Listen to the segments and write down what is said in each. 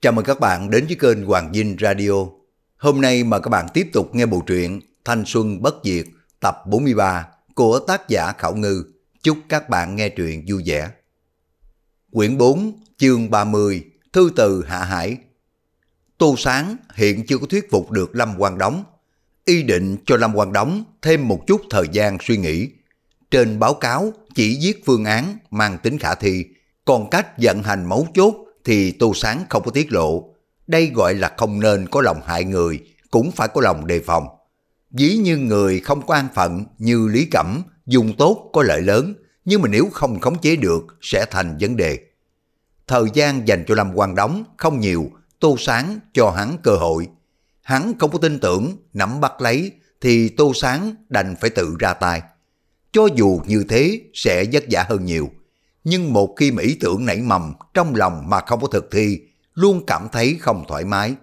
Chào mừng các bạn đến với kênh Hoàng Dinh Radio. Hôm nay mà các bạn tiếp tục nghe bộ truyện Thanh Xuân Bất Diệt tập 43 của tác giả Khảo Ngư. Chúc các bạn nghe truyện vui vẻ. Quyển 4, chương 30, Thư từ Hạ Hải. Tô Sáng hiện chưa có thuyết phục được Lâm Quang Đóng. Y định cho Lâm Quang Đóng thêm một chút thời gian suy nghĩ. Trên báo cáo chỉ viết phương án mang tính khả thi, còn cách vận hành mấu chốt thì Tô Sáng không có tiết lộ. Đây gọi là không nên có lòng hại người, cũng phải có lòng đề phòng. Dĩ như người không có an phận như Lý Cẩm, dùng tốt có lợi lớn, nhưng mà nếu không khống chế được sẽ thành vấn đề. Thời gian dành cho Lâm Quang Đóng không nhiều, Tô Sáng cho hắn cơ hội. Hắn không có tin tưởng, nắm bắt lấy, thì Tô Sáng đành phải tự ra tay. Cho dù như thế sẽ vất vả hơn nhiều, nhưng một khi mỹ tưởng nảy mầm trong lòng mà không có thực thi, luôn cảm thấy không thoải mái.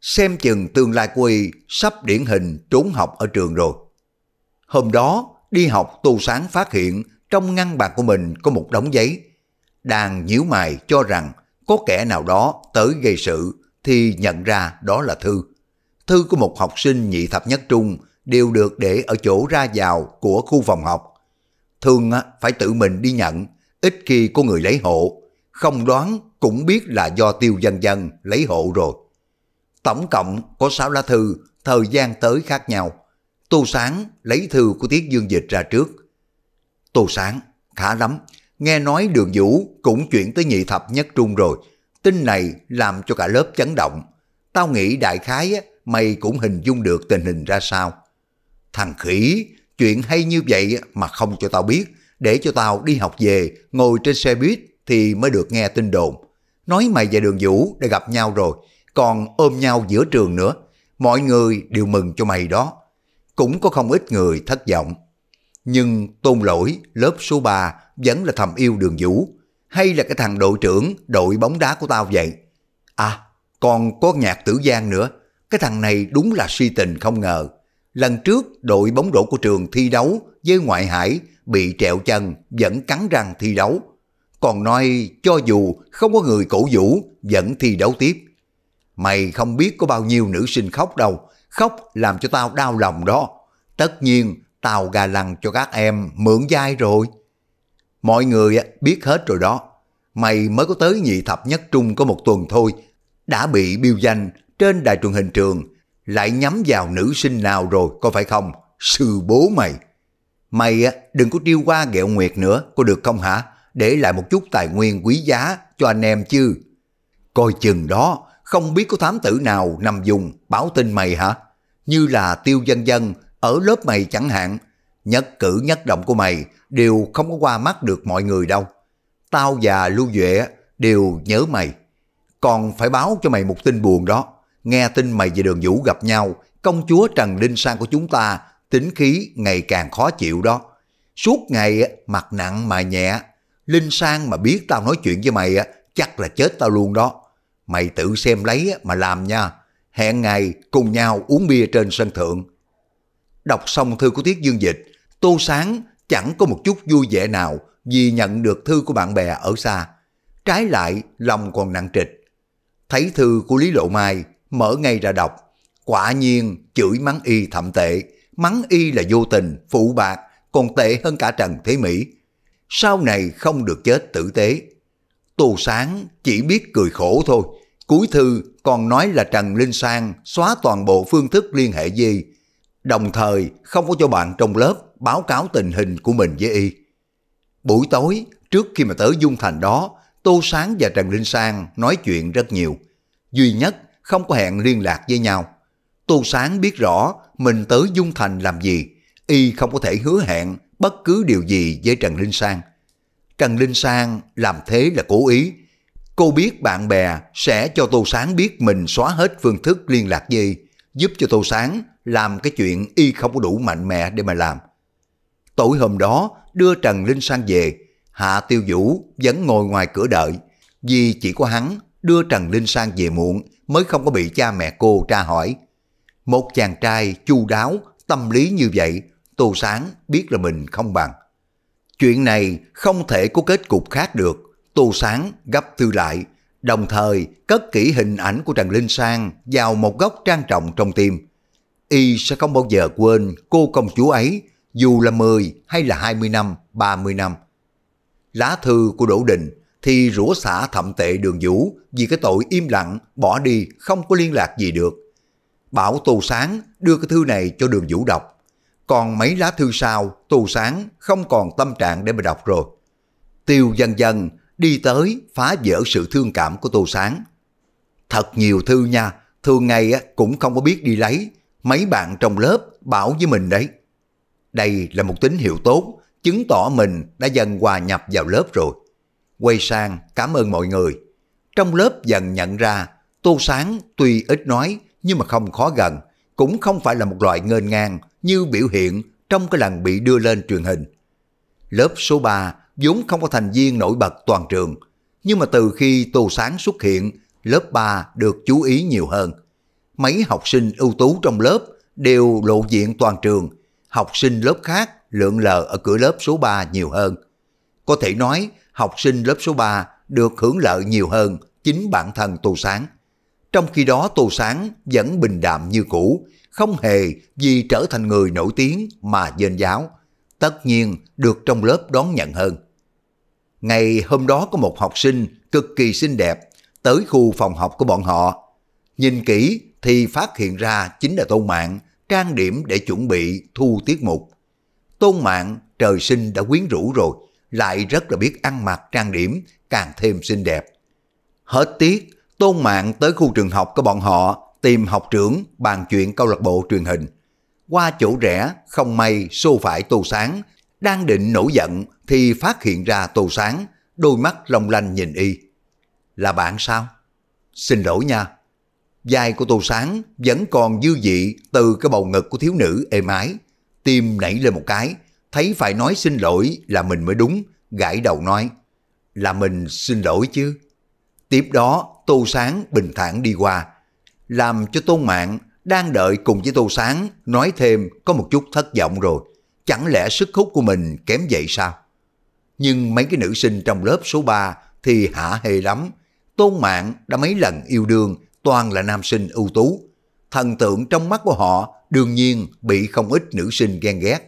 Xem chừng tương lai của y sắp điển hình trốn học ở trường rồi. Hôm đó, đi học tu sáng phát hiện trong ngăn bàn của mình có một đống giấy. Đàn nhíu mày cho rằng có kẻ nào đó tới gây sự thì nhận ra đó là thư. Thư của một học sinh nhị thập nhất trung đều được để ở chỗ ra vào của khu phòng học. Thường phải tự mình đi nhận, Ít khi có người lấy hộ, không đoán cũng biết là do tiêu dân dân lấy hộ rồi. Tổng cộng có 6 lá thư, thời gian tới khác nhau. Tô Sáng lấy thư của Tiết Dương Dịch ra trước. Tô Sáng, khá lắm, nghe nói đường vũ cũng chuyển tới nhị thập nhất trung rồi. Tin này làm cho cả lớp chấn động. Tao nghĩ đại khái á, mày cũng hình dung được tình hình ra sao. Thằng khỉ, chuyện hay như vậy mà không cho tao biết, để cho tao đi học về, ngồi trên xe buýt thì mới được nghe tin đồn. Nói mày và Đường Vũ đã gặp nhau rồi, còn ôm nhau giữa trường nữa. Mọi người đều mừng cho mày đó. Cũng có không ít người thất vọng. Nhưng tôn lỗi lớp số 3 vẫn là thầm yêu Đường Vũ, hay là cái thằng đội trưởng đội bóng đá của tao vậy? À, còn có nhạc tử giang nữa. Cái thằng này đúng là suy tình không ngờ. Lần trước đội bóng rổ của trường thi đấu với ngoại hải bị trẹo chân vẫn cắn răng thi đấu. Còn nói cho dù không có người cổ vũ vẫn thi đấu tiếp. Mày không biết có bao nhiêu nữ sinh khóc đâu, khóc làm cho tao đau lòng đó. Tất nhiên tao gà lằn cho các em mượn dai rồi. Mọi người biết hết rồi đó. Mày mới có tới nhị thập nhất trung có một tuần thôi, đã bị biêu danh trên đài truyền hình trường, lại nhắm vào nữ sinh nào rồi có phải không? Sư bố mày! Mày đừng có điêu qua ghẹo nguyệt nữa, có được không hả? Để lại một chút tài nguyên quý giá cho anh em chứ. Coi chừng đó, không biết có thám tử nào nằm dùng báo tin mày hả? Như là tiêu dân dân ở lớp mày chẳng hạn. Nhất cử nhất động của mày đều không có qua mắt được mọi người đâu. Tao và Lưu Duệ đều nhớ mày. Còn phải báo cho mày một tin buồn đó. Nghe tin mày về đường vũ gặp nhau, công chúa Trần linh Sang của chúng ta tính khí ngày càng khó chịu đó. Suốt ngày mặt nặng mà nhẹ, Linh Sang mà biết tao nói chuyện với mày chắc là chết tao luôn đó. Mày tự xem lấy mà làm nha, hẹn ngày cùng nhau uống bia trên sân thượng. Đọc xong thư của Tiết Dương Dịch, Tô Sáng chẳng có một chút vui vẻ nào vì nhận được thư của bạn bè ở xa. Trái lại, lòng còn nặng trịch. Thấy thư của Lý Lộ Mai, mở ngay ra đọc. Quả nhiên, chửi mắng y thậm tệ, mắng y là vô tình, phụ bạc, còn tệ hơn cả Trần Thế Mỹ. Sau này không được chết tử tế. Tô Sáng chỉ biết cười khổ thôi. Cuối thư còn nói là Trần Linh Sang xóa toàn bộ phương thức liên hệ gì, đồng thời không có cho bạn trong lớp báo cáo tình hình của mình với y. Buổi tối, trước khi mà tới Dung Thành đó, Tô Sáng và Trần Linh Sang nói chuyện rất nhiều. Duy nhất không có hẹn liên lạc với nhau. Tô Sáng biết rõ mình tới Dung Thành làm gì, y không có thể hứa hẹn bất cứ điều gì với Trần Linh Sang. Trần Linh Sang làm thế là cố ý. Cô biết bạn bè sẽ cho Tô Sáng biết mình xóa hết phương thức liên lạc gì, giúp cho Tô Sáng làm cái chuyện y không có đủ mạnh mẽ để mà làm. Tối hôm đó đưa Trần Linh Sang về, Hạ Tiêu Vũ vẫn ngồi ngoài cửa đợi, vì chỉ có hắn đưa Trần Linh Sang về muộn mới không có bị cha mẹ cô tra hỏi. Một chàng trai chu đáo, tâm lý như vậy, Tô Sáng biết là mình không bằng. Chuyện này không thể có kết cục khác được. Tô Sáng gấp thư lại, đồng thời cất kỹ hình ảnh của Trần Linh Sang vào một góc trang trọng trong tim. Y sẽ không bao giờ quên cô công chúa ấy, dù là 10 hay là 20 năm, 30 năm. Lá thư của Đỗ Đình thì rủa xả thậm tệ đường vũ vì cái tội im lặng, bỏ đi, không có liên lạc gì được bảo Tô Sáng đưa cái thư này cho đường vũ đọc. Còn mấy lá thư sau, Tô Sáng không còn tâm trạng để mà đọc rồi. Tiêu dần dần đi tới phá vỡ sự thương cảm của Tô Sáng. Thật nhiều thư nha, thường ngày cũng không có biết đi lấy. Mấy bạn trong lớp bảo với mình đấy. Đây là một tín hiệu tốt, chứng tỏ mình đã dần hòa nhập vào lớp rồi. Quay sang cảm ơn mọi người. Trong lớp dần nhận ra, Tô Sáng tuy ít nói nhưng mà không khó gần, cũng không phải là một loại ngên ngang như biểu hiện trong cái lần bị đưa lên truyền hình. Lớp số 3 vốn không có thành viên nổi bật toàn trường, nhưng mà từ khi Tô Sáng xuất hiện, lớp 3 được chú ý nhiều hơn. Mấy học sinh ưu tú trong lớp đều lộ diện toàn trường, học sinh lớp khác lượn lờ ở cửa lớp số 3 nhiều hơn. Có thể nói, học sinh lớp số 3 được hưởng lợi nhiều hơn chính bản thân Tô Sáng. Trong khi đó Tô Sáng vẫn bình đạm như cũ, không hề vì trở thành người nổi tiếng mà dên giáo. Tất nhiên được trong lớp đón nhận hơn. Ngày hôm đó có một học sinh cực kỳ xinh đẹp tới khu phòng học của bọn họ. Nhìn kỹ thì phát hiện ra chính là Tôn Mạng trang điểm để chuẩn bị thu tiết mục. Tôn Mạng trời sinh đã quyến rũ rồi, lại rất là biết ăn mặc trang điểm, càng thêm xinh đẹp. Hết tiết, Tôn Mạng tới khu trường học của bọn họ tìm học trưởng bàn chuyện câu lạc bộ truyền hình. Qua chỗ rẻ không may xô phải Tô Sáng, đang định nổi giận thì phát hiện ra Tô Sáng, đôi mắt long lanh nhìn y. Là bạn sao? Xin lỗi nha. Dài của Tô Sáng vẫn còn dư vị từ cái bầu ngực của thiếu nữ êm ái. Tim nảy lên một cái, thấy phải nói xin lỗi là mình mới đúng, gãi đầu nói. Là mình xin lỗi chứ. Tiếp đó, Tô Sáng bình thản đi qua, làm cho Tôn Mạng đang đợi cùng với Tô Sáng nói thêm có một chút thất vọng rồi. Chẳng lẽ sức hút của mình kém vậy sao? Nhưng mấy cái nữ sinh trong lớp số 3 thì hả hề lắm. Tôn Mạng đã mấy lần yêu đương, toàn là nam sinh ưu tú. Thần tượng trong mắt của họ đương nhiên bị không ít nữ sinh ghen ghét.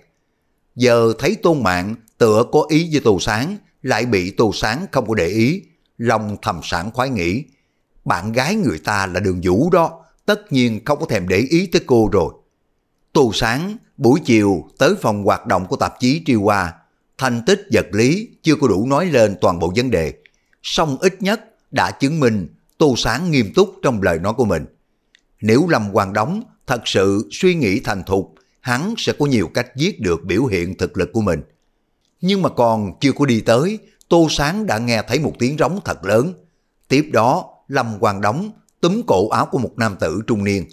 Giờ thấy Tôn Mạng tựa có ý với Tô Sáng, lại bị Tô Sáng không có để ý, lòng thầm sản khoái nghĩ, bạn gái người ta là đường vũ đó, tất nhiên không có thèm để ý tới cô rồi. Tù sáng, buổi chiều tới phòng hoạt động của tạp chí Triêu Hoa, thành tích vật lý chưa có đủ nói lên toàn bộ vấn đề. song ít nhất đã chứng minh Tô Sáng nghiêm túc trong lời nói của mình. Nếu Lâm Hoàng Đóng thật sự suy nghĩ thành thục, hắn sẽ có nhiều cách giết được biểu hiện thực lực của mình. Nhưng mà còn chưa có đi tới, Tô Sáng đã nghe thấy một tiếng rống thật lớn. Tiếp đó, Lâm Hoàng Đóng túm cổ áo của một nam tử trung niên.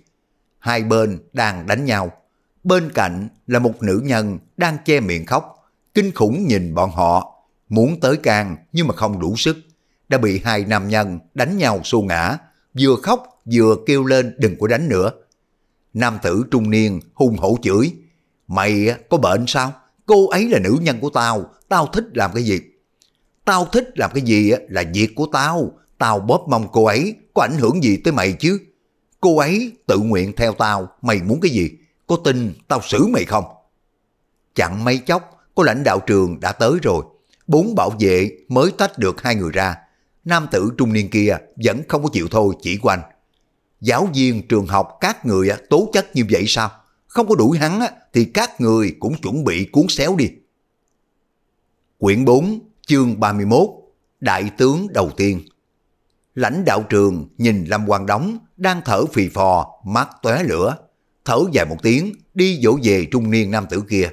Hai bên đang đánh nhau. Bên cạnh là một nữ nhân đang che miệng khóc, kinh khủng nhìn bọn họ, muốn tới can nhưng mà không đủ sức. Đã bị hai nam nhân đánh nhau xô ngã, vừa khóc vừa kêu lên đừng có đánh nữa. Nam tử trung niên hung hổ chửi, mày có bệnh sao? Cô ấy là nữ nhân của tao, tao thích làm cái gì? Tao thích làm cái gì là việc của tao. Tao bóp mông cô ấy, có ảnh hưởng gì tới mày chứ? Cô ấy tự nguyện theo tao, mày muốn cái gì? Có tin tao xử mày không? Chặn mấy chốc, có lãnh đạo trường đã tới rồi. Bốn bảo vệ mới tách được hai người ra. Nam tử trung niên kia vẫn không có chịu thôi chỉ quanh. Giáo viên trường học các người tố chất như vậy sao? Không có đuổi hắn thì các người cũng chuẩn bị cuốn xéo đi. Quyển 4 Chương 31 Đại tướng đầu tiên Lãnh đạo trường nhìn Lâm Quang Đóng đang thở phì phò, mắt tóe lửa. Thở dài một tiếng, đi dỗ về trung niên nam tử kia.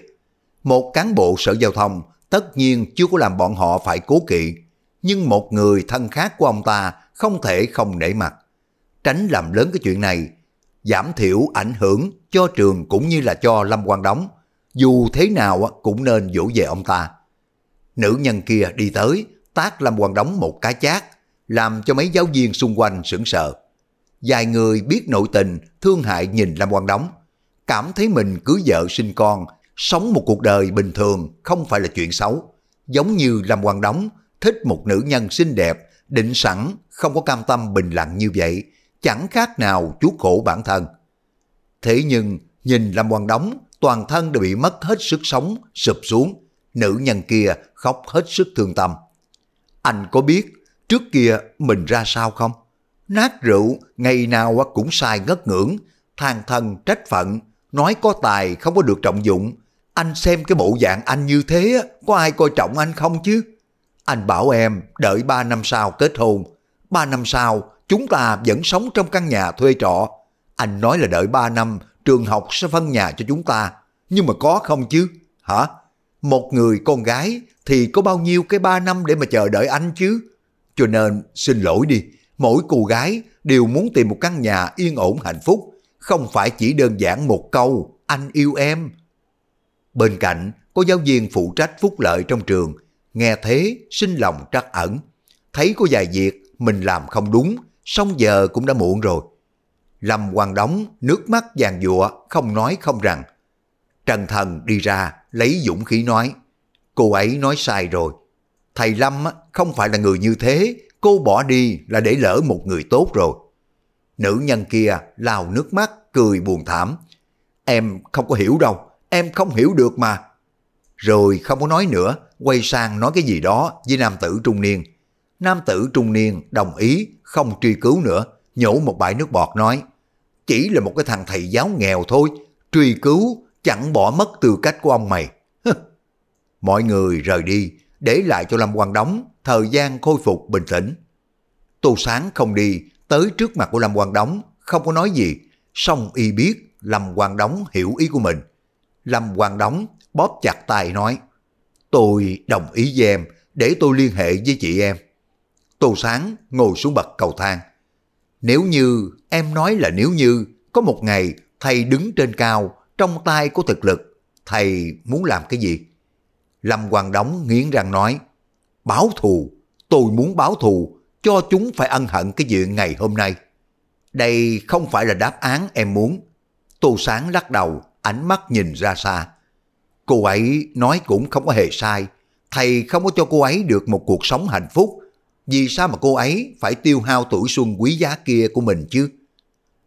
Một cán bộ sở giao thông tất nhiên chưa có làm bọn họ phải cố kỵ. Nhưng một người thân khác của ông ta không thể không nể mặt. Tránh làm lớn cái chuyện này, giảm thiểu ảnh hưởng cho trường cũng như là cho Lâm Quang Đóng. Dù thế nào cũng nên dỗ về ông ta nữ nhân kia đi tới, tác làm Hoàng đóng một cái chát, làm cho mấy giáo viên xung quanh sững sờ. Vài người biết nội tình, thương hại nhìn Lam Quang Đóng, cảm thấy mình cưới vợ sinh con, sống một cuộc đời bình thường không phải là chuyện xấu. Giống như Lam Quang Đóng thích một nữ nhân xinh đẹp, định sẵn, không có cam tâm bình lặng như vậy, chẳng khác nào chuốc khổ bản thân. Thế nhưng, nhìn Lam Quang Đóng, toàn thân đã bị mất hết sức sống, sụp xuống. Nữ nhân kia khóc hết sức thương tâm. Anh có biết trước kia mình ra sao không? Nát rượu, ngày nào cũng sai ngất ngưỡng, than thân trách phận, nói có tài không có được trọng dụng. Anh xem cái bộ dạng anh như thế, có ai coi trọng anh không chứ? Anh bảo em đợi 3 năm sau kết hôn. 3 năm sau, chúng ta vẫn sống trong căn nhà thuê trọ. Anh nói là đợi 3 năm, trường học sẽ phân nhà cho chúng ta. Nhưng mà có không chứ? Hả? một người con gái thì có bao nhiêu cái ba năm để mà chờ đợi anh chứ. Cho nên xin lỗi đi, mỗi cô gái đều muốn tìm một căn nhà yên ổn hạnh phúc, không phải chỉ đơn giản một câu anh yêu em. Bên cạnh có giáo viên phụ trách phúc lợi trong trường, nghe thế sinh lòng trắc ẩn. Thấy có vài việc mình làm không đúng, xong giờ cũng đã muộn rồi. Lâm Hoàng Đóng nước mắt vàng dụa không nói không rằng Trần Thần đi ra, lấy dũng khí nói, cô ấy nói sai rồi. Thầy Lâm không phải là người như thế, cô bỏ đi là để lỡ một người tốt rồi. Nữ nhân kia lao nước mắt, cười buồn thảm. Em không có hiểu đâu, em không hiểu được mà. Rồi không có nói nữa, quay sang nói cái gì đó với nam tử trung niên. Nam tử trung niên đồng ý, không truy cứu nữa, nhổ một bãi nước bọt nói. Chỉ là một cái thằng thầy giáo nghèo thôi, truy cứu chẳng bỏ mất tư cách của ông mày. Mọi người rời đi, để lại cho Lâm Quang Đống thời gian khôi phục bình tĩnh. Tô Sáng không đi, tới trước mặt của Lâm Quang Đống, không có nói gì, song y biết Lâm Quang Đống hiểu ý của mình. Lâm Quang Đống bóp chặt tay nói, tôi đồng ý với em, để tôi liên hệ với chị em. Tô Sáng ngồi xuống bậc cầu thang. Nếu như, em nói là nếu như, có một ngày thầy đứng trên cao trong tay của thực lực, thầy muốn làm cái gì? Lâm Hoàng Đống nghiến răng nói, báo thù, tôi muốn báo thù, cho chúng phải ân hận cái chuyện ngày hôm nay. Đây không phải là đáp án em muốn. Tô Sáng lắc đầu, ánh mắt nhìn ra xa. Cô ấy nói cũng không có hề sai. Thầy không có cho cô ấy được một cuộc sống hạnh phúc. Vì sao mà cô ấy phải tiêu hao tuổi xuân quý giá kia của mình chứ?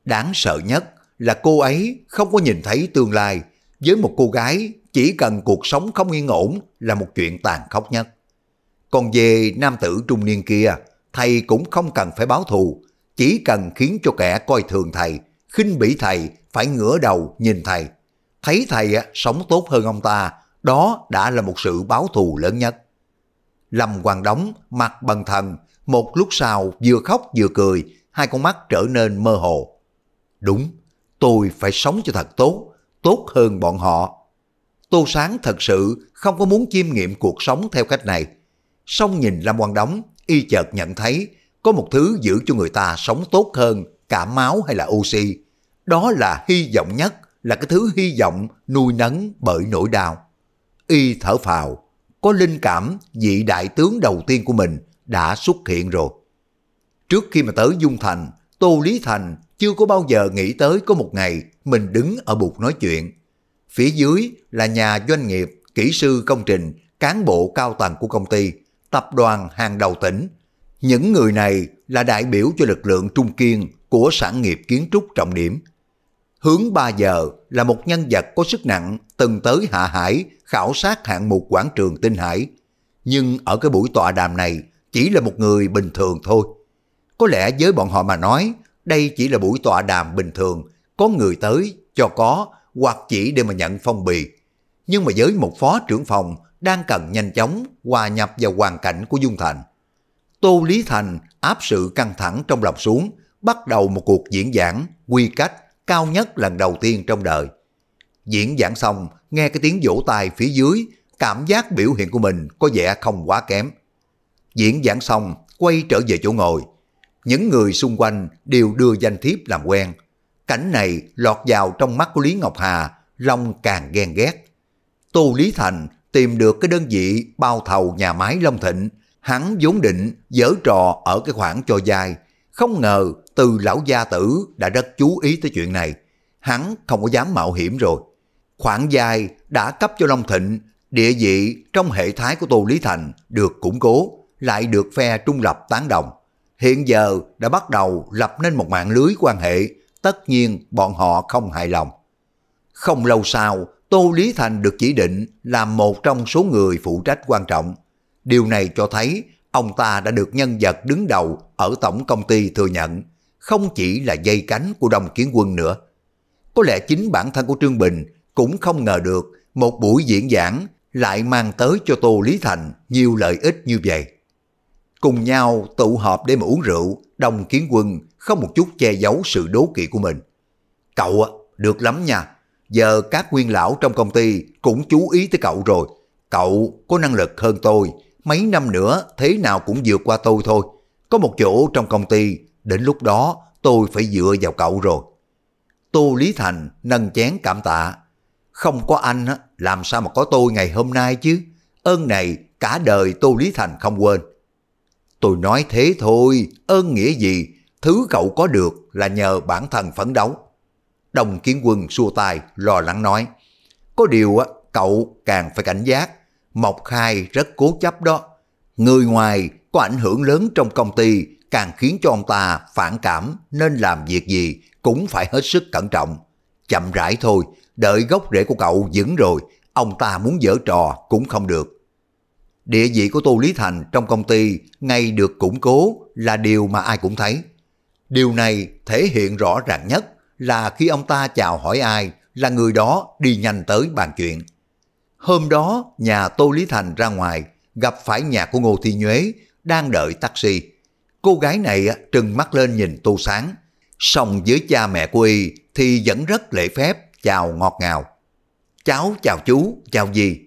Đáng sợ nhất là cô ấy không có nhìn thấy tương lai với một cô gái chỉ cần cuộc sống không yên ổn là một chuyện tàn khốc nhất. Còn về nam tử trung niên kia, thầy cũng không cần phải báo thù, chỉ cần khiến cho kẻ coi thường thầy, khinh bỉ thầy, phải ngửa đầu nhìn thầy. Thấy thầy sống tốt hơn ông ta, đó đã là một sự báo thù lớn nhất. Lâm Hoàng Đóng mặt bần thần, một lúc sau vừa khóc vừa cười, hai con mắt trở nên mơ hồ. Đúng, tôi phải sống cho thật tốt, tốt hơn bọn họ. Tô Sáng thật sự không có muốn chiêm nghiệm cuộc sống theo cách này. Xong nhìn Lâm Quang Đống, y chợt nhận thấy có một thứ giữ cho người ta sống tốt hơn cả máu hay là oxy. Đó là hy vọng nhất, là cái thứ hy vọng nuôi nấng bởi nỗi đau. Y thở phào, có linh cảm vị đại tướng đầu tiên của mình đã xuất hiện rồi. Trước khi mà tới Dung Thành, Tô Lý Thành chưa có bao giờ nghĩ tới có một ngày mình đứng ở bục nói chuyện. Phía dưới là nhà doanh nghiệp, kỹ sư công trình, cán bộ cao tầng của công ty, tập đoàn hàng đầu tỉnh. Những người này là đại biểu cho lực lượng trung kiên của sản nghiệp kiến trúc trọng điểm. Hướng 3 giờ là một nhân vật có sức nặng từng tới Hạ Hải khảo sát hạng mục quảng trường Tinh Hải. Nhưng ở cái buổi tọa đàm này chỉ là một người bình thường thôi. Có lẽ với bọn họ mà nói đây chỉ là buổi tọa đàm bình thường, có người tới, cho có, hoặc chỉ để mà nhận phong bì. Nhưng mà với một phó trưởng phòng đang cần nhanh chóng hòa nhập vào hoàn cảnh của Dung Thành. Tô Lý Thành áp sự căng thẳng trong lòng xuống, bắt đầu một cuộc diễn giảng quy cách cao nhất lần đầu tiên trong đời. Diễn giảng xong, nghe cái tiếng vỗ tay phía dưới, cảm giác biểu hiện của mình có vẻ không quá kém. Diễn giảng xong, quay trở về chỗ ngồi, những người xung quanh đều đưa danh thiếp làm quen. Cảnh này lọt vào trong mắt của Lý Ngọc Hà, Long càng ghen ghét. Tô Lý Thành tìm được cái đơn vị bao thầu nhà máy Long Thịnh, hắn vốn định dở trò ở cái khoảng cho dài. Không ngờ từ lão gia tử đã rất chú ý tới chuyện này. Hắn không có dám mạo hiểm rồi. khoảng dài đã cấp cho Long Thịnh, địa vị trong hệ thái của Tô Lý Thành được củng cố, lại được phe trung lập tán đồng hiện giờ đã bắt đầu lập nên một mạng lưới quan hệ, tất nhiên bọn họ không hài lòng. Không lâu sau, Tô Lý Thành được chỉ định làm một trong số người phụ trách quan trọng. Điều này cho thấy ông ta đã được nhân vật đứng đầu ở tổng công ty thừa nhận, không chỉ là dây cánh của đồng kiến quân nữa. Có lẽ chính bản thân của Trương Bình cũng không ngờ được một buổi diễn giảng lại mang tới cho Tô Lý Thành nhiều lợi ích như vậy cùng nhau tụ họp để mà uống rượu, đồng kiến quân không một chút che giấu sự đố kỵ của mình. Cậu á, được lắm nha, giờ các nguyên lão trong công ty cũng chú ý tới cậu rồi. Cậu có năng lực hơn tôi, mấy năm nữa thế nào cũng vượt qua tôi thôi. Có một chỗ trong công ty, đến lúc đó tôi phải dựa vào cậu rồi. Tô Lý Thành nâng chén cảm tạ. Không có anh á, làm sao mà có tôi ngày hôm nay chứ. Ơn này cả đời Tô Lý Thành không quên. Tôi nói thế thôi, ơn nghĩa gì, thứ cậu có được là nhờ bản thân phấn đấu. Đồng kiến quân xua tay, lo lắng nói. Có điều á, cậu càng phải cảnh giác. Mộc Khai rất cố chấp đó. Người ngoài có ảnh hưởng lớn trong công ty càng khiến cho ông ta phản cảm nên làm việc gì cũng phải hết sức cẩn trọng. Chậm rãi thôi, đợi gốc rễ của cậu vững rồi, ông ta muốn dở trò cũng không được. Địa vị của Tô Lý Thành trong công ty ngay được củng cố là điều mà ai cũng thấy. Điều này thể hiện rõ ràng nhất là khi ông ta chào hỏi ai là người đó đi nhanh tới bàn chuyện. Hôm đó, nhà Tô Lý Thành ra ngoài, gặp phải nhà của Ngô Thi Nhuế, đang đợi taxi. Cô gái này trừng mắt lên nhìn Tô Sáng, song với cha mẹ của y thì vẫn rất lễ phép, chào ngọt ngào. Cháu chào chú, chào gì?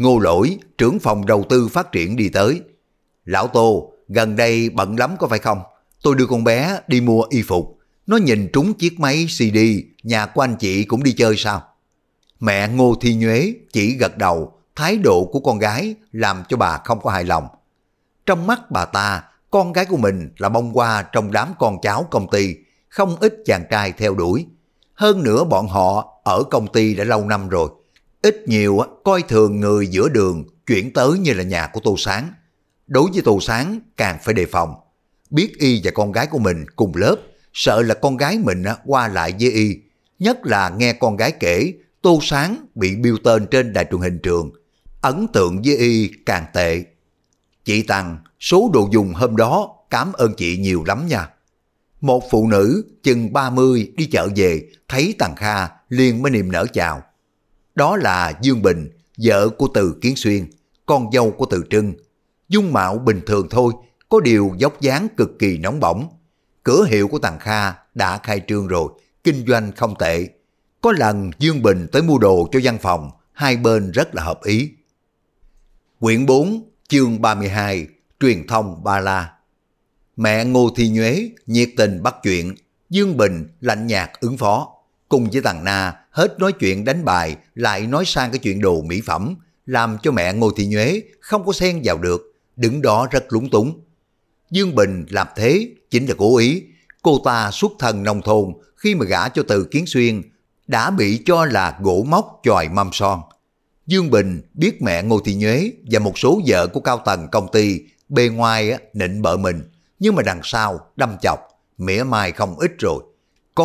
Ngô Lỗi, trưởng phòng đầu tư phát triển đi tới. Lão Tô, gần đây bận lắm có phải không? Tôi đưa con bé đi mua y phục. Nó nhìn trúng chiếc máy CD, nhà của anh chị cũng đi chơi sao? Mẹ Ngô Thi Nhuế chỉ gật đầu, thái độ của con gái làm cho bà không có hài lòng. Trong mắt bà ta, con gái của mình là bông hoa trong đám con cháu công ty, không ít chàng trai theo đuổi. Hơn nữa bọn họ ở công ty đã lâu năm rồi. Ít nhiều coi thường người giữa đường chuyển tới như là nhà của Tô Sáng. Đối với Tô Sáng càng phải đề phòng. Biết y và con gái của mình cùng lớp, sợ là con gái mình qua lại với y. Nhất là nghe con gái kể Tô Sáng bị biêu tên trên đài truyền hình trường. Ấn tượng với y càng tệ. Chị Tăng, số đồ dùng hôm đó cảm ơn chị nhiều lắm nha. Một phụ nữ chừng 30 đi chợ về, thấy Tằng Kha liền mới niềm nở chào. Đó là Dương Bình, vợ của Từ Kiến Xuyên, con dâu của Từ Trưng. Dung mạo bình thường thôi, có điều dốc dáng cực kỳ nóng bỏng. Cửa hiệu của Tàng Kha đã khai trương rồi, kinh doanh không tệ. Có lần Dương Bình tới mua đồ cho văn phòng, hai bên rất là hợp ý. Quyển 4, chương 32, truyền thông Ba La Mẹ Ngô Thi Nhuế nhiệt tình bắt chuyện, Dương Bình lạnh nhạt ứng phó. Cùng với Tàng Na hết nói chuyện đánh bài lại nói sang cái chuyện đồ mỹ phẩm, làm cho mẹ Ngô Thị Nhuế không có xen vào được, đứng đó rất lúng túng. Dương Bình làm thế chính là cố ý, cô ta xuất thân nông thôn khi mà gả cho từ Kiến Xuyên đã bị cho là gỗ móc chòi mâm son. Dương Bình biết mẹ Ngô Thị Nhuế và một số vợ của cao tầng công ty bề ngoài nịnh bợ mình, nhưng mà đằng sau đâm chọc, mỉa mai không ít rồi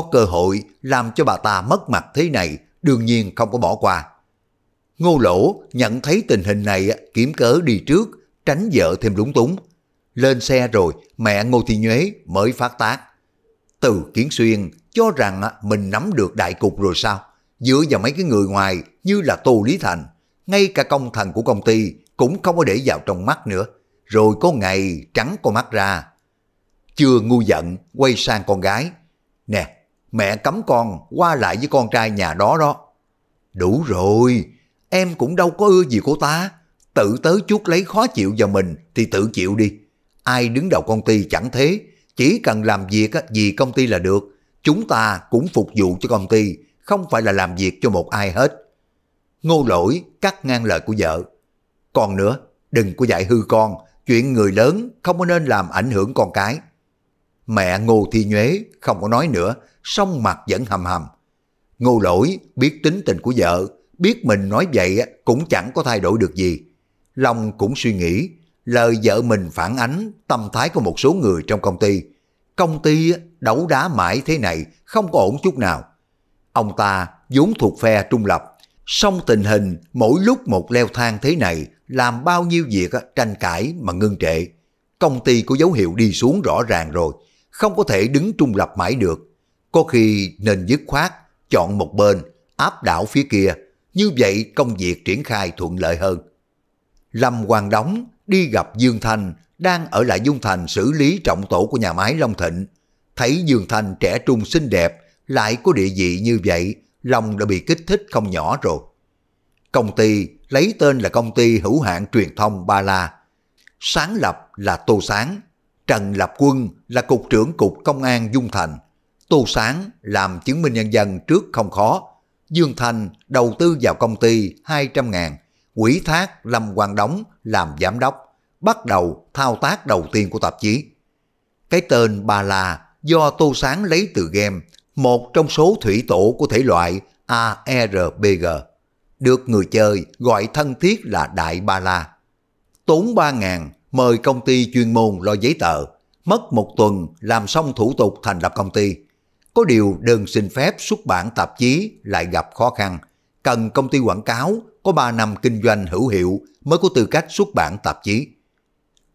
có cơ hội làm cho bà ta mất mặt thế này, đương nhiên không có bỏ qua. Ngô Lỗ nhận thấy tình hình này kiếm cớ đi trước, tránh vợ thêm lúng túng. Lên xe rồi, mẹ Ngô Thị Nhuế mới phát tác. Từ Kiến Xuyên cho rằng à, mình nắm được đại cục rồi sao? Dựa vào mấy cái người ngoài như là Tô Lý Thành, ngay cả công thần của công ty cũng không có để vào trong mắt nữa. Rồi có ngày trắng con mắt ra. Chưa ngu giận, quay sang con gái. Nè, mẹ cấm con qua lại với con trai nhà đó đó. Đủ rồi, em cũng đâu có ưa gì cô ta. Tự tớ chút lấy khó chịu vào mình thì tự chịu đi. Ai đứng đầu công ty chẳng thế, chỉ cần làm việc vì công ty là được. Chúng ta cũng phục vụ cho công ty, không phải là làm việc cho một ai hết. Ngô lỗi cắt ngang lời của vợ. Còn nữa, đừng có dạy hư con, chuyện người lớn không có nên làm ảnh hưởng con cái. Mẹ Ngô Thi Nhuế không có nói nữa, song mặt vẫn hầm hầm. Ngô lỗi biết tính tình của vợ, biết mình nói vậy cũng chẳng có thay đổi được gì. Long cũng suy nghĩ, lời vợ mình phản ánh tâm thái của một số người trong công ty. Công ty đấu đá mãi thế này không có ổn chút nào. Ông ta vốn thuộc phe trung lập, song tình hình mỗi lúc một leo thang thế này làm bao nhiêu việc tranh cãi mà ngưng trệ. Công ty có dấu hiệu đi xuống rõ ràng rồi, không có thể đứng trung lập mãi được có khi nên dứt khoát, chọn một bên, áp đảo phía kia, như vậy công việc triển khai thuận lợi hơn. Lâm Hoàng Đóng đi gặp Dương Thành, đang ở lại Dung Thành xử lý trọng tổ của nhà máy Long Thịnh. Thấy Dương Thành trẻ trung xinh đẹp, lại có địa vị như vậy, lòng đã bị kích thích không nhỏ rồi. Công ty lấy tên là công ty hữu hạn truyền thông Ba La. Sáng lập là Tô Sáng, Trần Lập Quân là cục trưởng cục công an Dung Thành, Tô Sáng làm chứng minh nhân dân trước không khó. Dương Thành đầu tư vào công ty 200 ngàn, quỹ thác Lâm Quang Đóng làm giám đốc, bắt đầu thao tác đầu tiên của tạp chí. Cái tên Bà La do Tô Sáng lấy từ game, một trong số thủy tổ của thể loại ARBG, được người chơi gọi thân thiết là Đại Ba La. Tốn 3 ngàn mời công ty chuyên môn lo giấy tờ, mất một tuần làm xong thủ tục thành lập công ty. Có điều đơn xin phép xuất bản tạp chí lại gặp khó khăn. Cần công ty quảng cáo có 3 năm kinh doanh hữu hiệu mới có tư cách xuất bản tạp chí.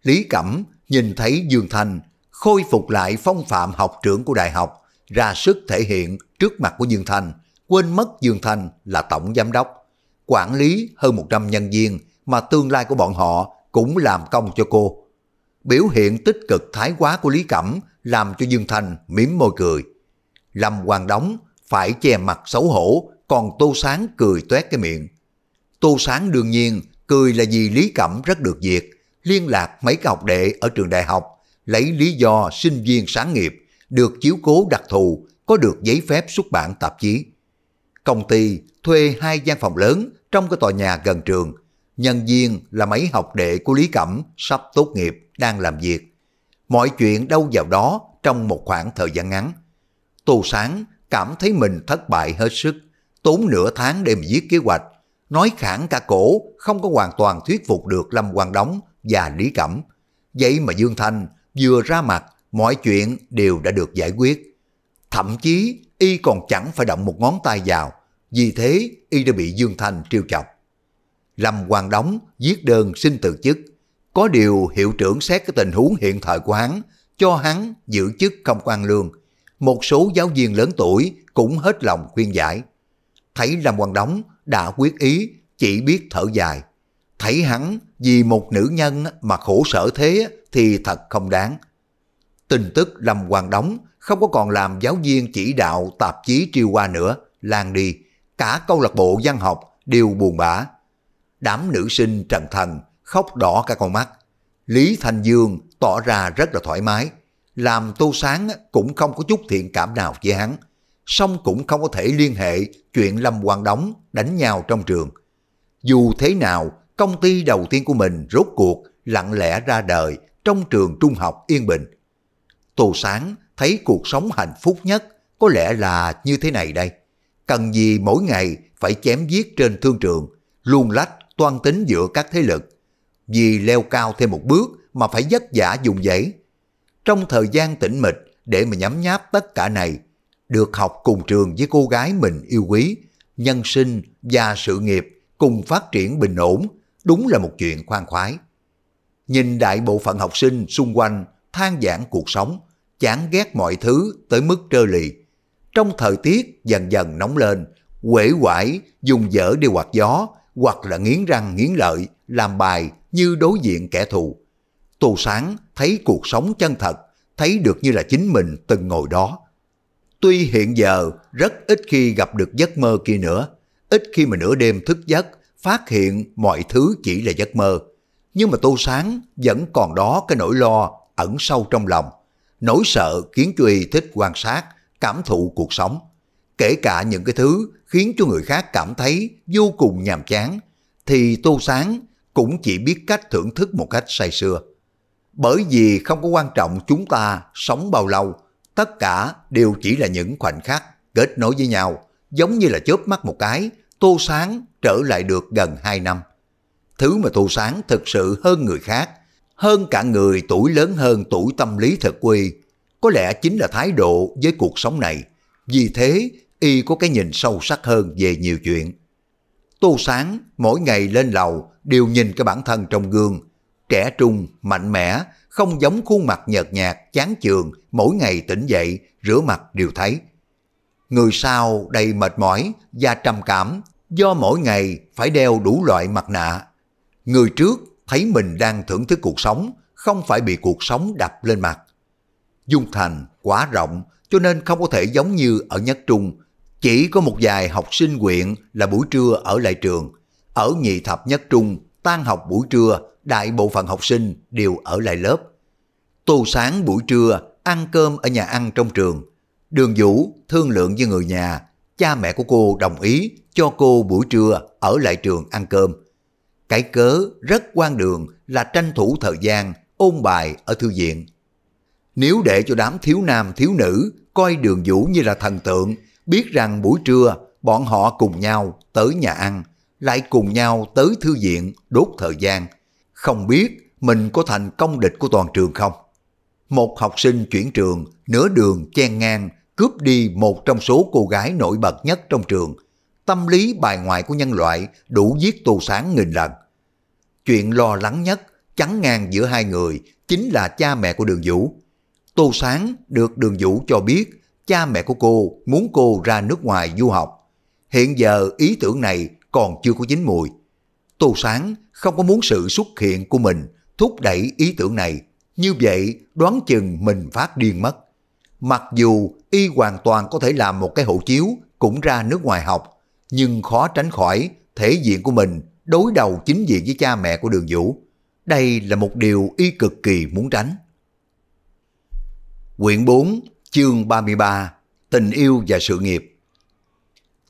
Lý Cẩm nhìn thấy Dương Thành khôi phục lại phong phạm học trưởng của đại học, ra sức thể hiện trước mặt của Dương Thành, quên mất Dương Thành là tổng giám đốc. Quản lý hơn 100 nhân viên mà tương lai của bọn họ cũng làm công cho cô. Biểu hiện tích cực thái quá của Lý Cẩm làm cho Dương Thành miếm môi cười. Lâm Hoàng Đóng phải che mặt xấu hổ, còn Tô Sáng cười toét cái miệng. Tô Sáng đương nhiên cười là vì Lý Cẩm rất được việc, liên lạc mấy cái học đệ ở trường đại học, lấy lý do sinh viên sáng nghiệp, được chiếu cố đặc thù, có được giấy phép xuất bản tạp chí. Công ty thuê hai gian phòng lớn trong cái tòa nhà gần trường, nhân viên là mấy học đệ của Lý Cẩm sắp tốt nghiệp đang làm việc. Mọi chuyện đâu vào đó trong một khoảng thời gian ngắn. Tô Sáng cảm thấy mình thất bại hết sức, tốn nửa tháng để viết kế hoạch, nói khản cả cổ, không có hoàn toàn thuyết phục được Lâm Quang đóng và Lý Cẩm. Vậy mà Dương Thanh vừa ra mặt, mọi chuyện đều đã được giải quyết. Thậm chí y còn chẳng phải động một ngón tay vào, vì thế y đã bị Dương Thanh trêu chọc. Lâm Quang đóng viết đơn xin từ chức, có điều hiệu trưởng xét cái tình huống hiện thời của hắn, cho hắn giữ chức không quan lương, một số giáo viên lớn tuổi cũng hết lòng khuyên giải. Thấy Lâm Quang Đống đã quyết ý, chỉ biết thở dài. Thấy hắn vì một nữ nhân mà khổ sở thế thì thật không đáng. Tin tức Lâm Quang Đống không có còn làm giáo viên chỉ đạo tạp chí triêu qua nữa, lan đi. Cả câu lạc bộ văn học đều buồn bã. Đám nữ sinh trần thần khóc đỏ cả con mắt. Lý Thanh Dương tỏ ra rất là thoải mái, làm Tô Sáng cũng không có chút thiện cảm nào với hắn. Song cũng không có thể liên hệ chuyện Lâm Quang Đóng đánh nhau trong trường. Dù thế nào, công ty đầu tiên của mình rốt cuộc lặng lẽ ra đời trong trường trung học Yên Bình. Tô Sáng thấy cuộc sống hạnh phúc nhất có lẽ là như thế này đây. Cần gì mỗi ngày phải chém giết trên thương trường, luôn lách toan tính giữa các thế lực. Vì leo cao thêm một bước mà phải vất vả dùng giấy trong thời gian tĩnh mịch để mà nhắm nháp tất cả này, được học cùng trường với cô gái mình yêu quý, nhân sinh và sự nghiệp cùng phát triển bình ổn, đúng là một chuyện khoan khoái. Nhìn đại bộ phận học sinh xung quanh than giảng cuộc sống, chán ghét mọi thứ tới mức trơ lì. Trong thời tiết dần dần nóng lên, quể quải, dùng dở để quạt gió, hoặc là nghiến răng nghiến lợi, làm bài như đối diện kẻ thù. Tô Sáng thấy cuộc sống chân thật, thấy được như là chính mình từng ngồi đó. Tuy hiện giờ rất ít khi gặp được giấc mơ kia nữa, ít khi mà nửa đêm thức giấc, phát hiện mọi thứ chỉ là giấc mơ. Nhưng mà Tô Sáng vẫn còn đó cái nỗi lo ẩn sâu trong lòng, nỗi sợ khiến cho y thích quan sát, cảm thụ cuộc sống. Kể cả những cái thứ khiến cho người khác cảm thấy vô cùng nhàm chán, thì Tô Sáng cũng chỉ biết cách thưởng thức một cách say sưa. Bởi vì không có quan trọng chúng ta sống bao lâu, tất cả đều chỉ là những khoảnh khắc kết nối với nhau, giống như là chớp mắt một cái, Tô Sáng trở lại được gần 2 năm. Thứ mà Tô Sáng thực sự hơn người khác, hơn cả người tuổi lớn hơn tuổi tâm lý thực quy, có lẽ chính là thái độ với cuộc sống này. Vì thế, y có cái nhìn sâu sắc hơn về nhiều chuyện. Tô Sáng mỗi ngày lên lầu đều nhìn cái bản thân trong gương Trẻ trung, mạnh mẽ, không giống khuôn mặt nhợt nhạt, chán chường, mỗi ngày tỉnh dậy, rửa mặt đều thấy. Người sau đầy mệt mỏi, da trầm cảm, do mỗi ngày phải đeo đủ loại mặt nạ. Người trước thấy mình đang thưởng thức cuộc sống, không phải bị cuộc sống đập lên mặt. Dung Thành quá rộng, cho nên không có thể giống như ở Nhất Trung. Chỉ có một vài học sinh quyện là buổi trưa ở lại trường. Ở nhị thập Nhất Trung tan học buổi trưa, đại bộ phận học sinh đều ở lại lớp. Tô sáng buổi trưa ăn cơm ở nhà ăn trong trường. Đường Vũ thương lượng với người nhà, cha mẹ của cô đồng ý cho cô buổi trưa ở lại trường ăn cơm. Cái cớ rất quan đường là tranh thủ thời gian ôn bài ở thư viện. Nếu để cho đám thiếu nam thiếu nữ coi đường vũ như là thần tượng, biết rằng buổi trưa bọn họ cùng nhau tới nhà ăn, lại cùng nhau tới thư viện đốt thời gian. Không biết mình có thành công địch của toàn trường không? Một học sinh chuyển trường, nửa đường chen ngang, cướp đi một trong số cô gái nổi bật nhất trong trường. Tâm lý bài ngoại của nhân loại đủ giết tô sáng nghìn lần. Chuyện lo lắng nhất, chắn ngang giữa hai người, chính là cha mẹ của đường vũ. Tô sáng được đường vũ cho biết cha mẹ của cô muốn cô ra nước ngoài du học. Hiện giờ ý tưởng này còn chưa có dính mùi. Tô Sáng không có muốn sự xuất hiện của mình thúc đẩy ý tưởng này, như vậy đoán chừng mình phát điên mất. Mặc dù y hoàn toàn có thể làm một cái hộ chiếu cũng ra nước ngoài học, nhưng khó tránh khỏi thể diện của mình đối đầu chính diện với cha mẹ của đường vũ. Đây là một điều y cực kỳ muốn tránh. Quyển 4, chương 33, Tình yêu và sự nghiệp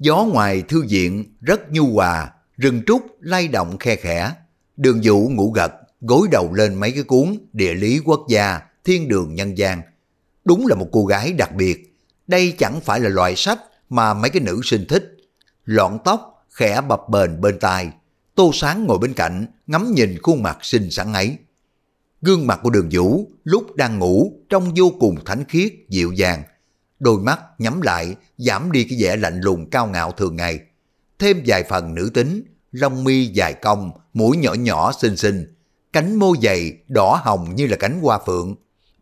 Gió ngoài thư viện rất nhu hòa, rừng trúc lay động khe khẽ. Đường vũ ngủ gật, gối đầu lên mấy cái cuốn Địa lý quốc gia, thiên đường nhân gian. Đúng là một cô gái đặc biệt. Đây chẳng phải là loại sách mà mấy cái nữ sinh thích. Lọn tóc khẽ bập bềnh bên tai. Tô Sáng ngồi bên cạnh, ngắm nhìn khuôn mặt xinh xắn ấy. Gương mặt của đường vũ lúc đang ngủ trông vô cùng thánh khiết, dịu dàng, đôi mắt nhắm lại, giảm đi cái vẻ lạnh lùng cao ngạo thường ngày. Thêm vài phần nữ tính, lông mi dài cong, mũi nhỏ nhỏ xinh xinh, cánh môi dày, đỏ hồng như là cánh hoa phượng.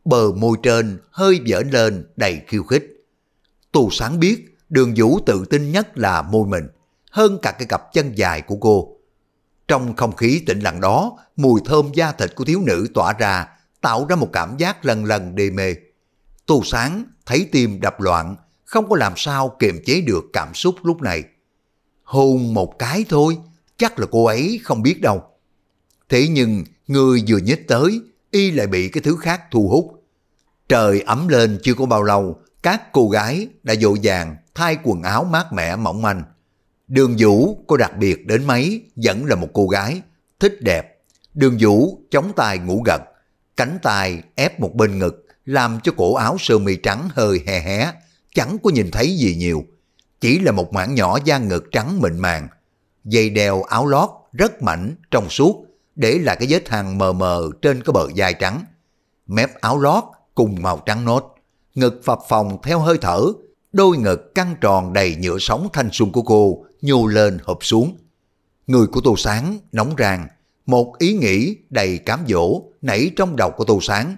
Bờ môi trên hơi vỡ lên đầy khiêu khích. Tu sáng biết đường vũ tự tin nhất là môi mình, hơn cả cái cặp chân dài của cô. Trong không khí tĩnh lặng đó, mùi thơm da thịt của thiếu nữ tỏa ra, tạo ra một cảm giác lần lần đê mê. Tu sáng thấy tim đập loạn, không có làm sao kiềm chế được cảm xúc lúc này. Hôn một cái thôi, chắc là cô ấy không biết đâu. Thế nhưng người vừa nhích tới, y lại bị cái thứ khác thu hút. Trời ấm lên chưa có bao lâu, các cô gái đã dội vàng thay quần áo mát mẻ mỏng manh. Đường Vũ cô đặc biệt đến mấy vẫn là một cô gái, thích đẹp. Đường Vũ chống tay ngủ gật, cánh tay ép một bên ngực, làm cho cổ áo sơ mi trắng hơi hè hé, chẳng có nhìn thấy gì nhiều. Chỉ là một mảng nhỏ da ngực trắng mịn màng. Dây đeo áo lót rất mảnh, trong suốt, để lại cái vết hàng mờ mờ trên cái bờ vai trắng. Mép áo lót cùng màu trắng nốt, ngực phập phồng theo hơi thở, đôi ngực căng tròn đầy nhựa sóng thanh xuân của cô nhô lên hộp xuống. Người của Tô Sáng nóng ràng, một ý nghĩ đầy cám dỗ nảy trong đầu của Tô Sáng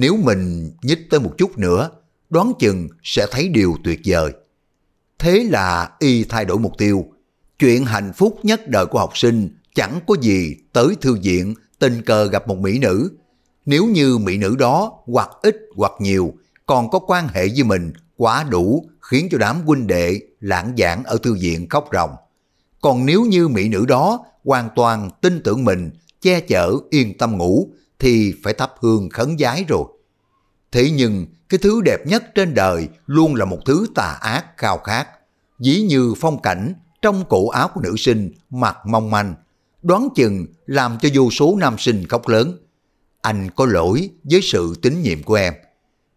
nếu mình nhích tới một chút nữa, đoán chừng sẽ thấy điều tuyệt vời. Thế là y thay đổi mục tiêu. Chuyện hạnh phúc nhất đời của học sinh chẳng có gì tới thư viện tình cờ gặp một mỹ nữ. Nếu như mỹ nữ đó hoặc ít hoặc nhiều còn có quan hệ với mình quá đủ khiến cho đám huynh đệ lãng giảng ở thư viện khóc ròng. Còn nếu như mỹ nữ đó hoàn toàn tin tưởng mình, che chở yên tâm ngủ thì phải thắp hương khấn giái rồi. Thế nhưng cái thứ đẹp nhất trên đời luôn là một thứ tà ác khao khát. Dĩ như phong cảnh trong cổ áo của nữ sinh mặc mong manh, đoán chừng làm cho vô số nam sinh khóc lớn. Anh có lỗi với sự tín nhiệm của em.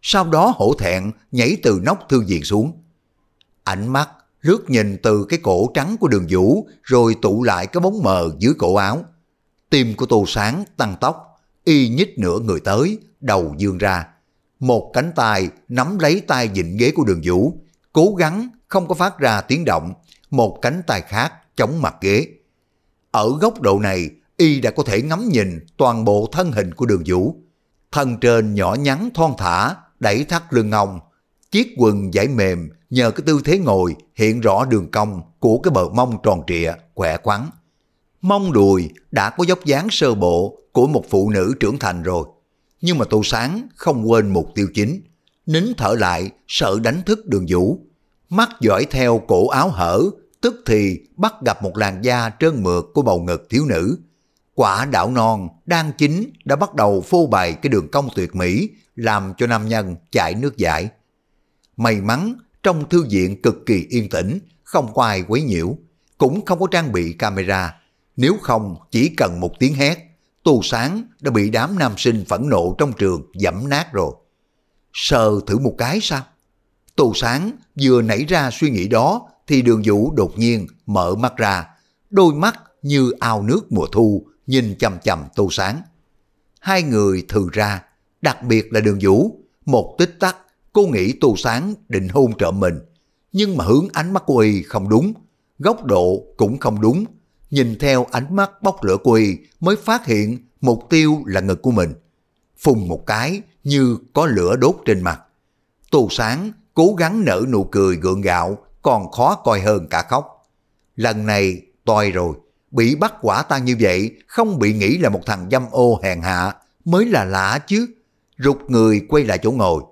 Sau đó hổ thẹn nhảy từ nóc thư viện xuống. Ánh mắt lướt nhìn từ cái cổ trắng của đường vũ rồi tụ lại cái bóng mờ dưới cổ áo. Tim của Tô Sáng tăng tốc y nhích nửa người tới, đầu dương ra. Một cánh tay nắm lấy tay dịnh ghế của đường vũ, cố gắng không có phát ra tiếng động, một cánh tay khác chống mặt ghế. Ở góc độ này, y đã có thể ngắm nhìn toàn bộ thân hình của đường vũ. Thân trên nhỏ nhắn thon thả, đẩy thắt lưng ông, chiếc quần vải mềm nhờ cái tư thế ngồi hiện rõ đường cong của cái bờ mông tròn trịa, khỏe khoắn. Mông đùi đã có dốc dáng sơ bộ của một phụ nữ trưởng thành rồi. Nhưng mà Tô Sáng không quên mục tiêu chính. Nín thở lại, sợ đánh thức đường vũ. Mắt dõi theo cổ áo hở, tức thì bắt gặp một làn da trơn mượt của bầu ngực thiếu nữ. Quả đảo non đang chín đã bắt đầu phô bày cái đường cong tuyệt mỹ làm cho nam nhân chảy nước dãi. May mắn trong thư viện cực kỳ yên tĩnh, không có ai quấy nhiễu, cũng không có trang bị camera. Nếu không chỉ cần một tiếng hét Tô Sáng đã bị đám nam sinh phẫn nộ trong trường dẫm nát rồi. Sờ thử một cái sao? Tô Sáng vừa nảy ra suy nghĩ đó thì đường vũ đột nhiên mở mắt ra, đôi mắt như ao nước mùa thu nhìn chầm chầm Tô Sáng. Hai người thừ ra, đặc biệt là đường vũ, một tích tắc cô nghĩ Tô Sáng định hôn trộm mình, nhưng mà hướng ánh mắt của y không đúng, góc độ cũng không đúng, nhìn theo ánh mắt bốc lửa của y mới phát hiện mục tiêu là ngực của mình. Phùng một cái như có lửa đốt trên mặt. Tô Sáng cố gắng nở nụ cười gượng gạo còn khó coi hơn cả khóc. Lần này toi rồi, bị bắt quả tang như vậy không bị nghĩ là một thằng dâm ô hèn hạ mới là lạ chứ. Rụt người quay lại chỗ ngồi.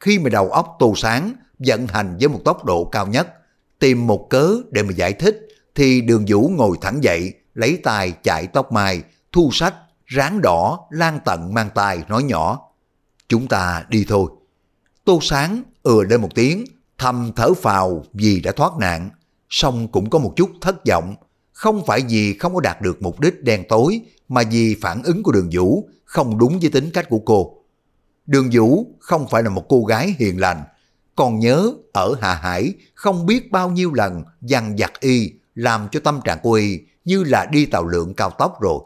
Khi mà đầu óc Tô Sáng vận hành với một tốc độ cao nhất, tìm một cớ để mà giải thích thì đường vũ ngồi thẳng dậy, lấy tay chạy tóc mai, thu sách, ráng đỏ, lan tận mang tay nói nhỏ. Chúng ta đi thôi. Tô Sáng ừa lên một tiếng, thầm thở phào vì đã thoát nạn, song cũng có một chút thất vọng. Không phải vì không có đạt được mục đích đen tối, mà vì phản ứng của đường vũ không đúng với tính cách của cô. Đường vũ không phải là một cô gái hiền lành, còn nhớ ở Hà Hải không biết bao nhiêu lần dằn giặc y làm cho tâm trạng của y như là đi tàu lượng cao tốc rồi.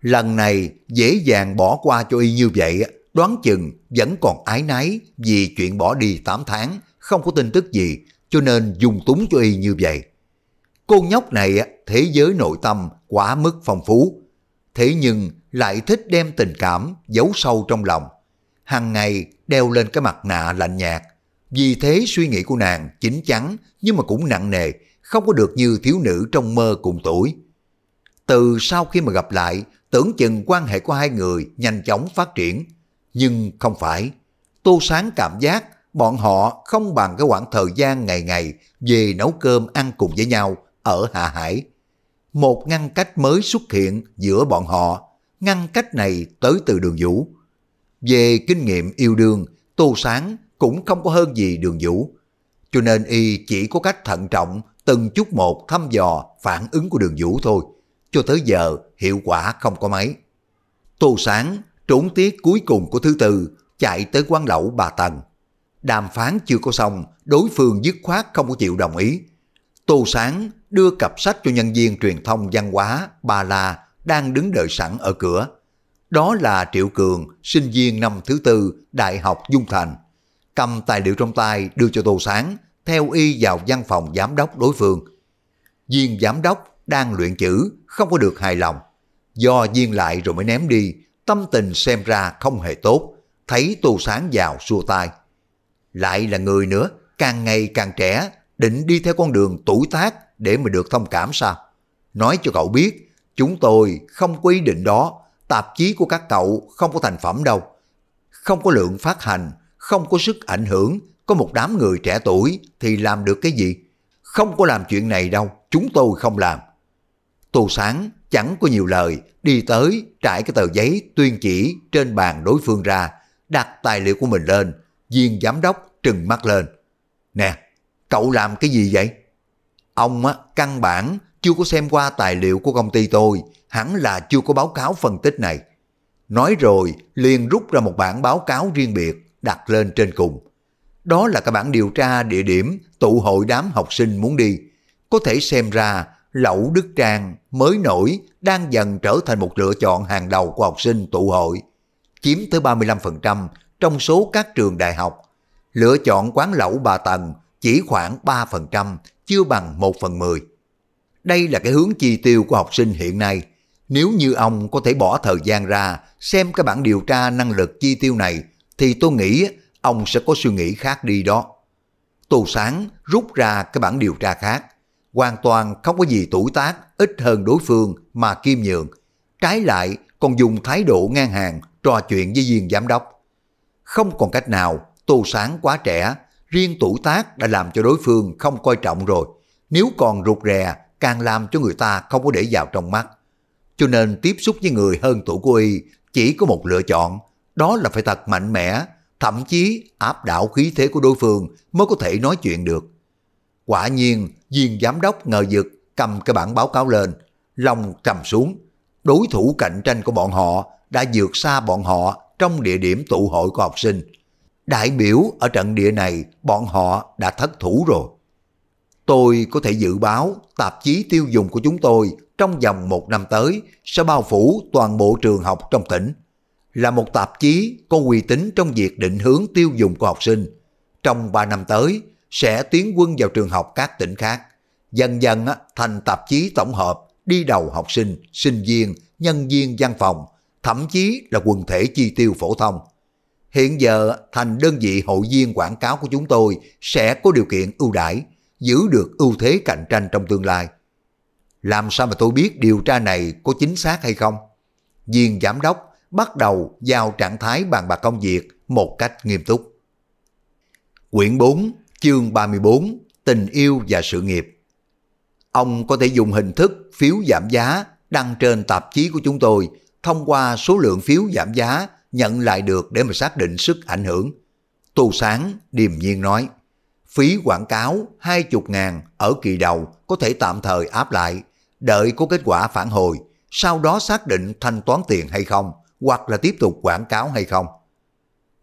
Lần này dễ dàng bỏ qua cho y như vậy, đoán chừng vẫn còn ái náy vì chuyện bỏ đi 8 tháng, không có tin tức gì, cho nên dùng túng cho y như vậy. Cô nhóc này thế giới nội tâm quá mức phong phú, thế nhưng lại thích đem tình cảm giấu sâu trong lòng. Hằng ngày đeo lên cái mặt nạ lạnh nhạt, vì thế suy nghĩ của nàng chính chắn nhưng mà cũng nặng nề, không có được như thiếu nữ trong mơ cùng tuổi. Từ sau khi mà gặp lại, tưởng chừng quan hệ của hai người nhanh chóng phát triển. Nhưng không phải. Tô Sáng cảm giác bọn họ không bằng cái khoảng thời gian ngày ngày về nấu cơm ăn cùng với nhau ở Hà Hải. Một ngăn cách mới xuất hiện giữa bọn họ. Ngăn cách này tới từ đường vũ. Về kinh nghiệm yêu đương, Tô Sáng cũng không có hơn gì đường vũ. Cho nên y chỉ có cách thận trọng từng chút một thăm dò phản ứng của đường vũ thôi, cho tới giờ hiệu quả không có mấy. Tô Sáng, trốn tiết cuối cùng của thứ tư, chạy tới quán lẩu bà Tần. Đàm phán chưa có xong, đối phương dứt khoát không có chịu đồng ý. Tô Sáng đưa cặp sách cho nhân viên truyền thông văn hóa bà La đang đứng đợi sẵn ở cửa. Đó là Triệu Cường, sinh viên năm thứ tư, Đại học Dung Thành. Cầm tài liệu trong tay đưa cho Tô Sáng, theo y vào văn phòng giám đốc đối phương. Viên giám đốc đang luyện chữ, không có được hài lòng. Do viên lại rồi mới ném đi, tâm tình xem ra không hề tốt, thấy tô sáng vào xua tay. Lại là người nữa, càng ngày càng trẻ, định đi theo con đường tuổi tác để mà được thông cảm sao? Nói cho cậu biết, chúng tôi không quy định đó, tạp chí của các cậu không có thành phẩm đâu. Không có lượng phát hành, không có sức ảnh hưởng, có một đám người trẻ tuổi thì làm được cái gì? Không có làm chuyện này đâu, chúng tôi không làm. Tô Sáng chẳng có nhiều lời, đi tới trải cái tờ giấy tuyên chỉ trên bàn đối phương ra, đặt tài liệu của mình lên, viên giám đốc trừng mắt lên. Nè, cậu làm cái gì vậy? Ông á, căn bản chưa có xem qua tài liệu của công ty tôi, hẳn là chưa có báo cáo phân tích này. Nói rồi, liền rút ra một bản báo cáo riêng biệt, đặt lên trên cùng. Đó là các bản điều tra địa điểm tụ hội đám học sinh muốn đi. Có thể xem ra lẩu Đức Trang mới nổi đang dần trở thành một lựa chọn hàng đầu của học sinh tụ hội, chiếm tới 35% trong số các trường đại học. Lựa chọn quán lẩu bà Tần chỉ khoảng 3%, chưa bằng 1 phần 10. Đây là cái hướng chi tiêu của học sinh hiện nay. Nếu như ông có thể bỏ thời gian ra xem cái bản điều tra năng lực chi tiêu này, thì tôi nghĩ ông sẽ có suy nghĩ khác đi đó. Tô Sáng rút ra cái bản điều tra khác, hoàn toàn không có gì tuổi tác ít hơn đối phương mà kim nhượng. Trái lại còn dùng thái độ ngang hàng trò chuyện với viên giám đốc. Không còn cách nào, Tô Sáng quá trẻ, riêng tuổi tác đã làm cho đối phương không coi trọng rồi. Nếu còn rụt rè, càng làm cho người ta không có để vào trong mắt. Cho nên tiếp xúc với người hơn tuổi của y chỉ có một lựa chọn, đó là phải thật mạnh mẽ, thậm chí áp đảo khí thế của đối phương mới có thể nói chuyện được. Quả nhiên, viên giám đốc ngờ vực cầm cái bản báo cáo lên, lòng trầm xuống. Đối thủ cạnh tranh của bọn họ đã vượt xa bọn họ trong địa điểm tụ hội của học sinh. Đại biểu ở trận địa này bọn họ đã thất thủ rồi. Tôi có thể dự báo tạp chí tiêu dùng của chúng tôi trong vòng một năm tới sẽ bao phủ toàn bộ trường học trong tỉnh là một tạp chí có uy tín trong việc định hướng tiêu dùng của học sinh. Trong 3 năm tới, sẽ tiến quân vào trường học các tỉnh khác. Dần dần thành tạp chí tổng hợp, đi đầu học sinh, sinh viên, nhân viên văn phòng, thậm chí là quần thể chi tiêu phổ thông. Hiện giờ, thành đơn vị hội viên quảng cáo của chúng tôi sẽ có điều kiện ưu đãi, giữ được ưu thế cạnh tranh trong tương lai. Làm sao mà tôi biết điều tra này có chính xác hay không? Viên giám đốc bắt đầu vào trạng thái bàn bạc công việc một cách nghiêm túc. Quyển 4, chương 34, tình yêu và sự nghiệp. Ông có thể dùng hình thức phiếu giảm giá đăng trên tạp chí của chúng tôi thông qua số lượng phiếu giảm giá nhận lại được để mà xác định sức ảnh hưởng. Tu Sáng điềm nhiên nói, phí quảng cáo 20 ngàn ở kỳ đầu có thể tạm thời áp lại, đợi có kết quả phản hồi, sau đó xác định thanh toán tiền hay không hoặc là tiếp tục quảng cáo hay không.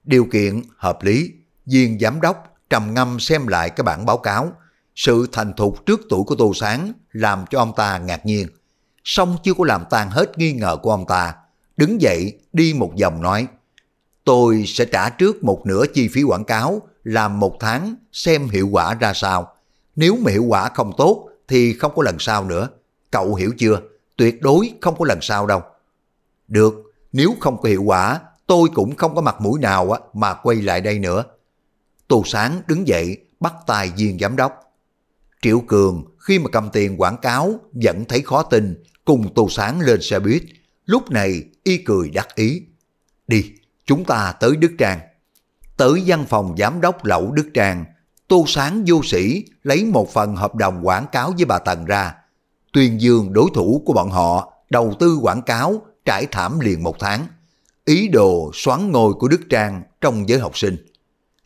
Điều kiện hợp lý, viên giám đốc trầm ngâm xem lại cái bản báo cáo. Sự thành thục trước tuổi của Tô Sáng làm cho ông ta ngạc nhiên. Song chưa có làm tan hết nghi ngờ của ông ta. Đứng dậy đi một vòng nói Tôi sẽ trả trước một nửa chi phí quảng cáo làm một tháng xem hiệu quả ra sao. Nếu mà hiệu quả không tốt thì không có lần sau nữa. Cậu hiểu chưa? Tuyệt đối không có lần sau đâu. Được, nếu không có hiệu quả, tôi cũng không có mặt mũi nào mà quay lại đây nữa. Tô Sáng đứng dậy, bắt tay viên giám đốc. Triệu Cường khi mà cầm tiền quảng cáo vẫn thấy khó tin, cùng Tô Sáng lên xe buýt. Lúc này y cười đắc ý. Đi, chúng ta tới Đức Trang. Tới văn phòng giám đốc lậu Đức Trang, Tô Sáng vô sĩ lấy một phần hợp đồng quảng cáo với bà Tần ra. Tuyền dương đối thủ của bọn họ đầu tư quảng cáo trải thảm liền một tháng. Ý đồ xoắn ngôi của Đức Trang trong giới học sinh.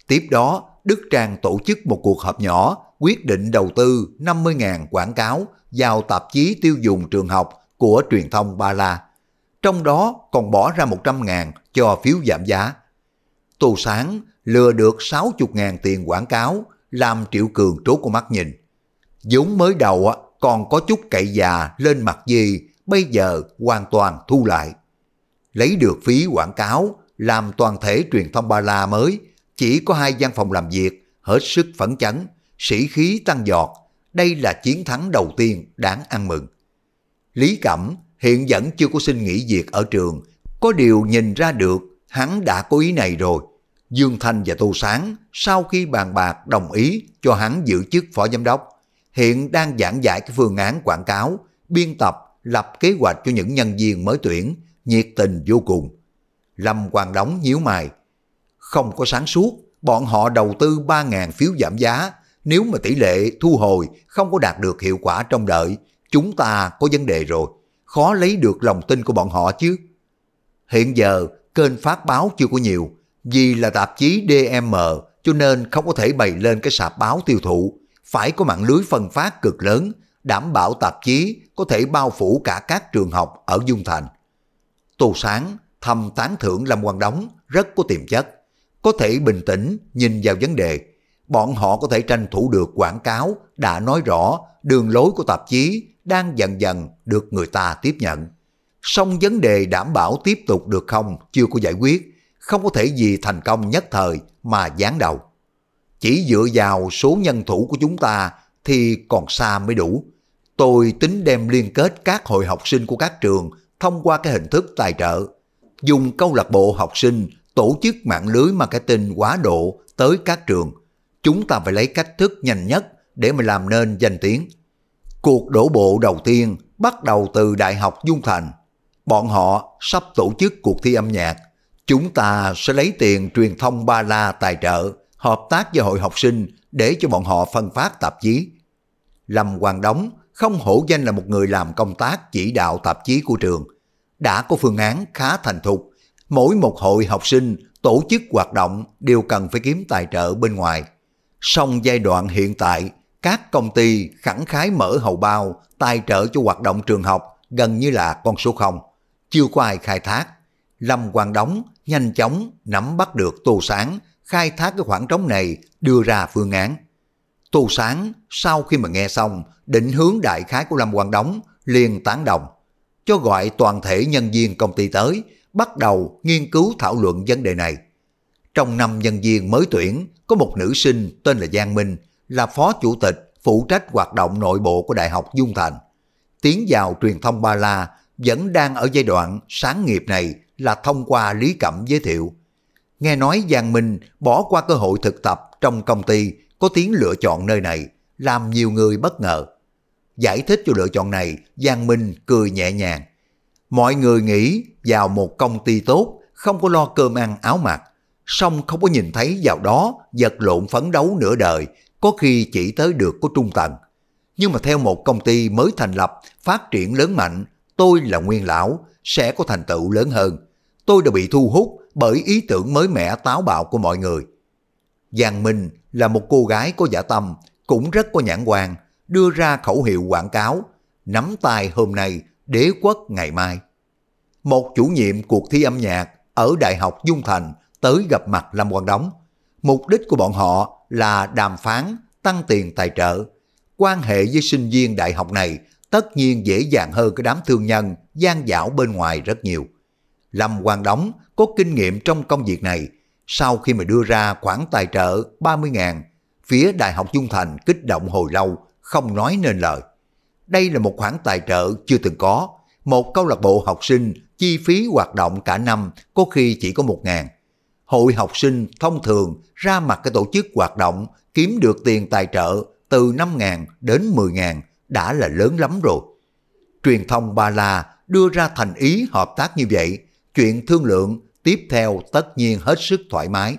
Tiếp đó, Đức Trang tổ chức một cuộc họp nhỏ quyết định đầu tư 50.000 quảng cáo vào tạp chí tiêu dùng trường học của truyền thông Ba La. Trong đó còn bỏ ra 100.000 cho phiếu giảm giá. Tô Sáng lừa được 60.000 tiền quảng cáo làm Triệu Cường trố con mắt nhìn. dũng mới đầu còn có chút cậy già lên mặt gì bây giờ hoàn toàn thu lại. Lấy được phí quảng cáo, làm toàn thể truyền thông ba la mới, chỉ có hai gian phòng làm việc, hết sức phấn chấn, sĩ khí tăng giọt, đây là chiến thắng đầu tiên đáng ăn mừng. Lý Cẩm hiện vẫn chưa có xin nghỉ việc ở trường, có điều nhìn ra được hắn đã có ý này rồi. Dương Thanh và Tô Sáng sau khi bàn bạc đồng ý cho hắn giữ chức phó giám đốc, hiện đang giảng giải cái phương án quảng cáo, biên tập lập kế hoạch cho những nhân viên mới tuyển, nhiệt tình vô cùng. Lâm Quang đóng nhíu mày, không có sáng suốt, bọn họ đầu tư 3.000 phiếu giảm giá, nếu mà tỷ lệ thu hồi không có đạt được hiệu quả trong đợi, chúng ta có vấn đề rồi, khó lấy được lòng tin của bọn họ chứ. Hiện giờ, kênh phát báo chưa có nhiều, vì là tạp chí DM cho nên không có thể bày lên cái sạp báo tiêu thụ, phải có mạng lưới phân phát cực lớn đảm bảo tạp chí có thể bao phủ cả các trường học ở Dung Thành. Tô Sáng thầm tán thưởng Lâm Quang Đống rất có tiềm chất, có thể bình tĩnh nhìn vào vấn đề. Bọn họ có thể tranh thủ được quảng cáo đã nói rõ đường lối của tạp chí đang dần dần được người ta tiếp nhận. Song vấn đề đảm bảo tiếp tục được không chưa có giải quyết, không có thể vì thành công nhất thời mà gián đầu. Chỉ dựa vào số nhân thủ của chúng ta thì còn xa mới đủ. Tôi tính đem liên kết các hội học sinh của các trường thông qua cái hình thức tài trợ, dùng câu lạc bộ học sinh tổ chức mạng lưới marketing quá độ tới các trường. Chúng ta phải lấy cách thức nhanh nhất để mà làm nên danh tiếng. Cuộc đổ bộ đầu tiên bắt đầu từ Đại học Dung Thành. Bọn họ sắp tổ chức cuộc thi âm nhạc. Chúng ta sẽ lấy tiền truyền thông ba la tài trợ, hợp tác với hội học sinh để cho bọn họ phân phát tạp chí. Lâm Hoàng Đóng không hổ danh là một người làm công tác chỉ đạo tạp chí của trường. Đã có phương án khá thành thục, mỗi một hội học sinh tổ chức hoạt động đều cần phải kiếm tài trợ bên ngoài. Song giai đoạn hiện tại, các công ty khẳng khái mở hầu bao tài trợ cho hoạt động trường học gần như là con số 0. Chưa có ai khai thác. Lâm Quang Đóng nhanh chóng nắm bắt được Tô Sáng khai thác cái khoảng trống này đưa ra phương án. Tô Sáng sau khi mà nghe xong, định hướng đại khái của Lâm Quang Đống liền tán đồng, cho gọi toàn thể nhân viên công ty tới, bắt đầu nghiên cứu thảo luận vấn đề này. Trong năm nhân viên mới tuyển, có một nữ sinh tên là Giang Minh, là phó chủ tịch phụ trách hoạt động nội bộ của Đại học Dung Thành. Tiến vào truyền thông Ba La vẫn đang ở giai đoạn sáng nghiệp này là thông qua Lý Cẩm giới thiệu. Nghe nói Giang Minh bỏ qua cơ hội thực tập trong công ty có tiếng lựa chọn nơi này, làm nhiều người bất ngờ. Giải thích cho lựa chọn này, Giang Minh cười nhẹ nhàng. Mọi người nghĩ vào một công ty tốt, không có lo cơm ăn áo mặc, song không có nhìn thấy vào đó vật lộn phấn đấu nửa đời, có khi chỉ tới được có trung tầng. Nhưng mà theo một công ty mới thành lập, phát triển lớn mạnh, tôi là nguyên lão, sẽ có thành tựu lớn hơn. Tôi đã bị thu hút bởi ý tưởng mới mẻ táo bạo của mọi người. Giang Minh là một cô gái có giả tâm, cũng rất có nhãn quan, đưa ra khẩu hiệu quảng cáo, nắm tay hôm nay, đế quốc ngày mai. Một chủ nhiệm cuộc thi âm nhạc ở Đại học Dung Thành tới gặp mặt Lâm Quang Đống. Mục đích của bọn họ là đàm phán, tăng tiền tài trợ. Quan hệ với sinh viên đại học này tất nhiên dễ dàng hơn cái đám thương nhân gian dảo bên ngoài rất nhiều. Lâm Quang Đống có kinh nghiệm trong công việc này, sau khi mà đưa ra khoản tài trợ 30.000, phía Đại học Dung Thành kích động hồi lâu, không nói nên lời. Đây là một khoản tài trợ chưa từng có, một câu lạc bộ học sinh chi phí hoạt động cả năm có khi chỉ có 1.000. Hội học sinh thông thường ra mặt cái tổ chức hoạt động kiếm được tiền tài trợ từ 5.000 đến 10.000 đã là lớn lắm rồi. Truyền thông Ba La đưa ra thành ý hợp tác như vậy, chuyện thương lượng tiếp theo tất nhiên hết sức thoải mái.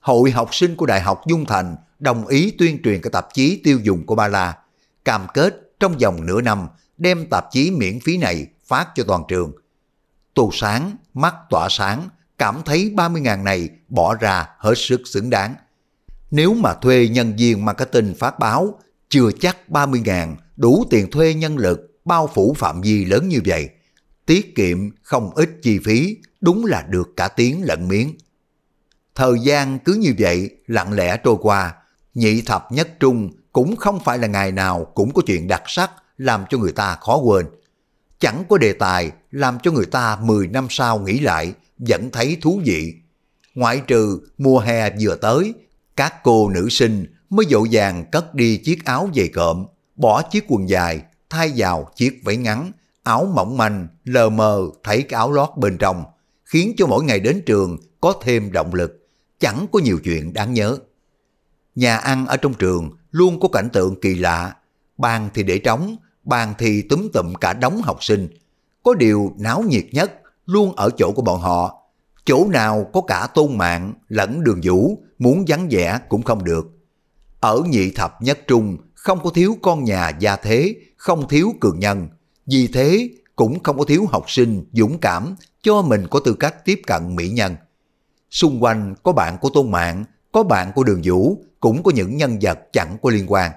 Hội học sinh của Đại học Dung Thành đồng ý tuyên truyền cái tạp chí tiêu dùng của Ba La, cam kết trong vòng nửa năm đem tạp chí miễn phí này phát cho toàn trường. Tô Sáng, mắt tỏa sáng, cảm thấy 30.000 này bỏ ra hết sức xứng đáng. Nếu mà thuê nhân viên marketing phát báo, chưa chắc 30.000 đủ tiền thuê nhân lực bao phủ phạm vi lớn như vậy. Tiết kiệm không ít chi phí đúng là được cả tiếng lẫn miếng. Thời gian cứ như vậy lặng lẽ trôi qua, nhị thập nhất trung cũng không phải là ngày nào cũng có chuyện đặc sắc làm cho người ta khó quên. Chẳng có đề tài làm cho người ta 10 năm sau nghĩ lại vẫn thấy thú vị. Ngoại trừ mùa hè vừa tới, các cô nữ sinh mới dội dàng cất đi chiếc áo dày cộm, bỏ chiếc quần dài, thay vào chiếc váy ngắn, áo mỏng manh, lờ mờ thấy cái áo lót bên trong, khiến cho mỗi ngày đến trường có thêm động lực, chẳng có nhiều chuyện đáng nhớ. Nhà ăn ở trong trường luôn có cảnh tượng kỳ lạ, bàn thì để trống, bàn thì túm tụm cả đống học sinh. Có điều náo nhiệt nhất luôn ở chỗ của bọn họ, chỗ nào có cả tôn mạng lẫn đường vũ muốn vắng vẻ cũng không được. Ở nhị thập nhất trung không có thiếu con nhà gia thế, không thiếu cường nhân, vì thế cũng không có thiếu học sinh dũng cảm cho mình có tư cách tiếp cận mỹ nhân. Xung quanh có bạn của Tôn Mạng, có bạn của Đường Vũ, cũng có những nhân vật chẳng có liên quan.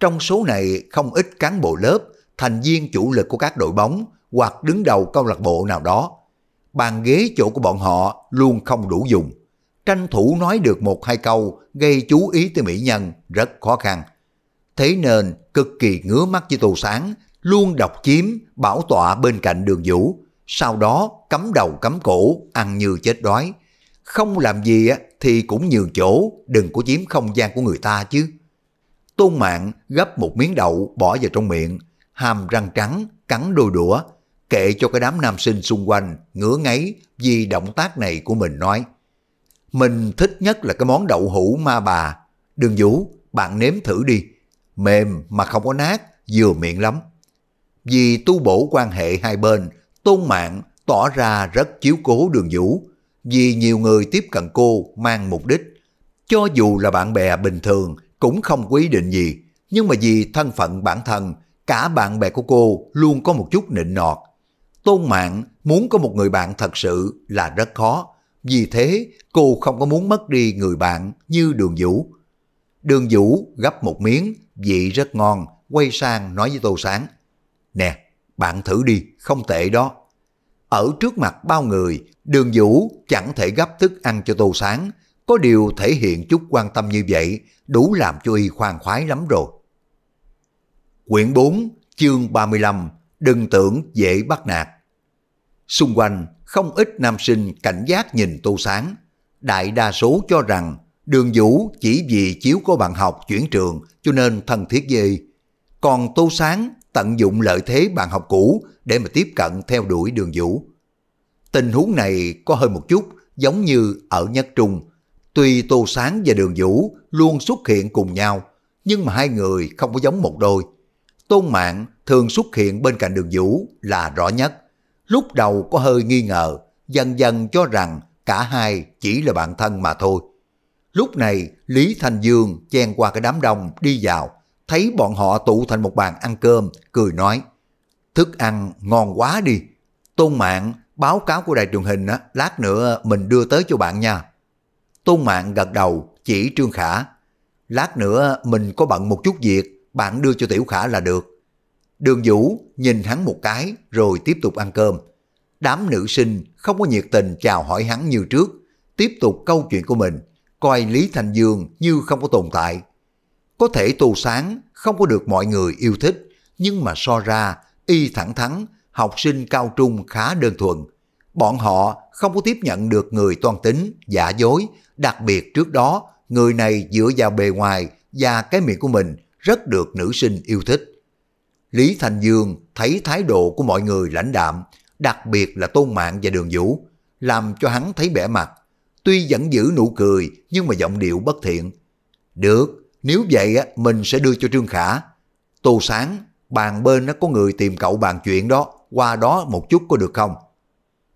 Trong số này không ít cán bộ lớp, thành viên chủ lực của các đội bóng hoặc đứng đầu câu lạc bộ nào đó. Bàn ghế chỗ của bọn họ luôn không đủ dùng. Tranh thủ nói được một hai câu gây chú ý tới mỹ nhân rất khó khăn. Thế nên cực kỳ ngứa mắt với Tô Sáng luôn độc chiếm bảo tọa bên cạnh đường vũ, sau đó cắm đầu cắm cổ, ăn như chết đói. Không làm gì thì cũng nhường chỗ, đừng có chiếm không gian của người ta chứ. Tôn Mạng gấp một miếng đậu bỏ vào trong miệng, hàm răng trắng, cắn đôi đũa, kệ cho cái đám nam sinh xung quanh ngứa ngáy vì động tác này của mình nói. Mình thích nhất là cái món đậu hũ ma bà. Đường Vũ, bạn nếm thử đi. Mềm mà không có nát, vừa miệng lắm. Vì tu bổ quan hệ hai bên, Tôn Mạng tỏ ra rất chiếu cố đường vũ, vì nhiều người tiếp cận cô mang mục đích. Cho dù là bạn bè bình thường cũng không quy định gì, nhưng mà vì thân phận bản thân, cả bạn bè của cô luôn có một chút nịnh nọt. Tôn Mạng muốn có một người bạn thật sự là rất khó, vì thế cô không có muốn mất đi người bạn như Đường Vũ. Đường Vũ gấp một miếng, vị rất ngon, quay sang nói với Tô Sáng. Nè, bạn thử đi, không tệ đó. Ở trước mặt bao người, đường vũ chẳng thể gấp thức ăn cho tô sáng, có điều thể hiện chút quan tâm như vậy, đủ làm cho y khoan khoái lắm rồi. Quyển 4, chương 35, đừng tưởng dễ bắt nạt. Xung quanh, không ít nam sinh cảnh giác nhìn tô sáng. Đại đa số cho rằng đường vũ chỉ vì chiếu có bạn học chuyển trường cho nên thân thiết dây Còn tô sáng tận dụng lợi thế bàn học cũ để mà tiếp cận theo đuổi đường vũ. Tình huống này có hơi một chút giống như ở Nhất Trung. Tuy Tô Sáng và Đường Vũ luôn xuất hiện cùng nhau, nhưng mà hai người không có giống một đôi. Tôn Mạng thường xuất hiện bên cạnh Đường Vũ là rõ nhất. Lúc đầu có hơi nghi ngờ, dần dần cho rằng cả hai chỉ là bạn thân mà thôi. Lúc này Lý Thành Dương chen qua cái đám đông đi vào, thấy bọn họ tụ thành một bàn ăn cơm, cười nói, thức ăn ngon quá đi, tôn mạng báo cáo của đài truyền hình á, lát nữa mình đưa tới cho bạn nha. Tôn mạng gật đầu chỉ Trương Khả, lát nữa mình có bận một chút việc, bạn đưa cho Tiểu Khả là được. Đường Vũ nhìn hắn một cái rồi tiếp tục ăn cơm. Đám nữ sinh không có nhiệt tình chào hỏi hắn như trước, tiếp tục câu chuyện của mình, coi Lý Thành Dương như không có tồn tại, có thể Tô Sáng không có được mọi người yêu thích, nhưng mà so ra, y thẳng thắn, học sinh cao trung khá đơn thuần. Bọn họ không có tiếp nhận được người toan tính, giả dối, đặc biệt trước đó, người này dựa vào bề ngoài và cái miệng của mình rất được nữ sinh yêu thích. Lý Thành Dương thấy thái độ của mọi người lãnh đạm, đặc biệt là Tôn Mạng và Đường Vũ, làm cho hắn thấy bẻ mặt. Tuy vẫn giữ nụ cười nhưng mà giọng điệu bất thiện. Được, nếu vậy á, mình sẽ đưa cho Trương Khả. Tô Sáng, bàn bên nó có người tìm cậu bàn chuyện đó, qua đó một chút có được không?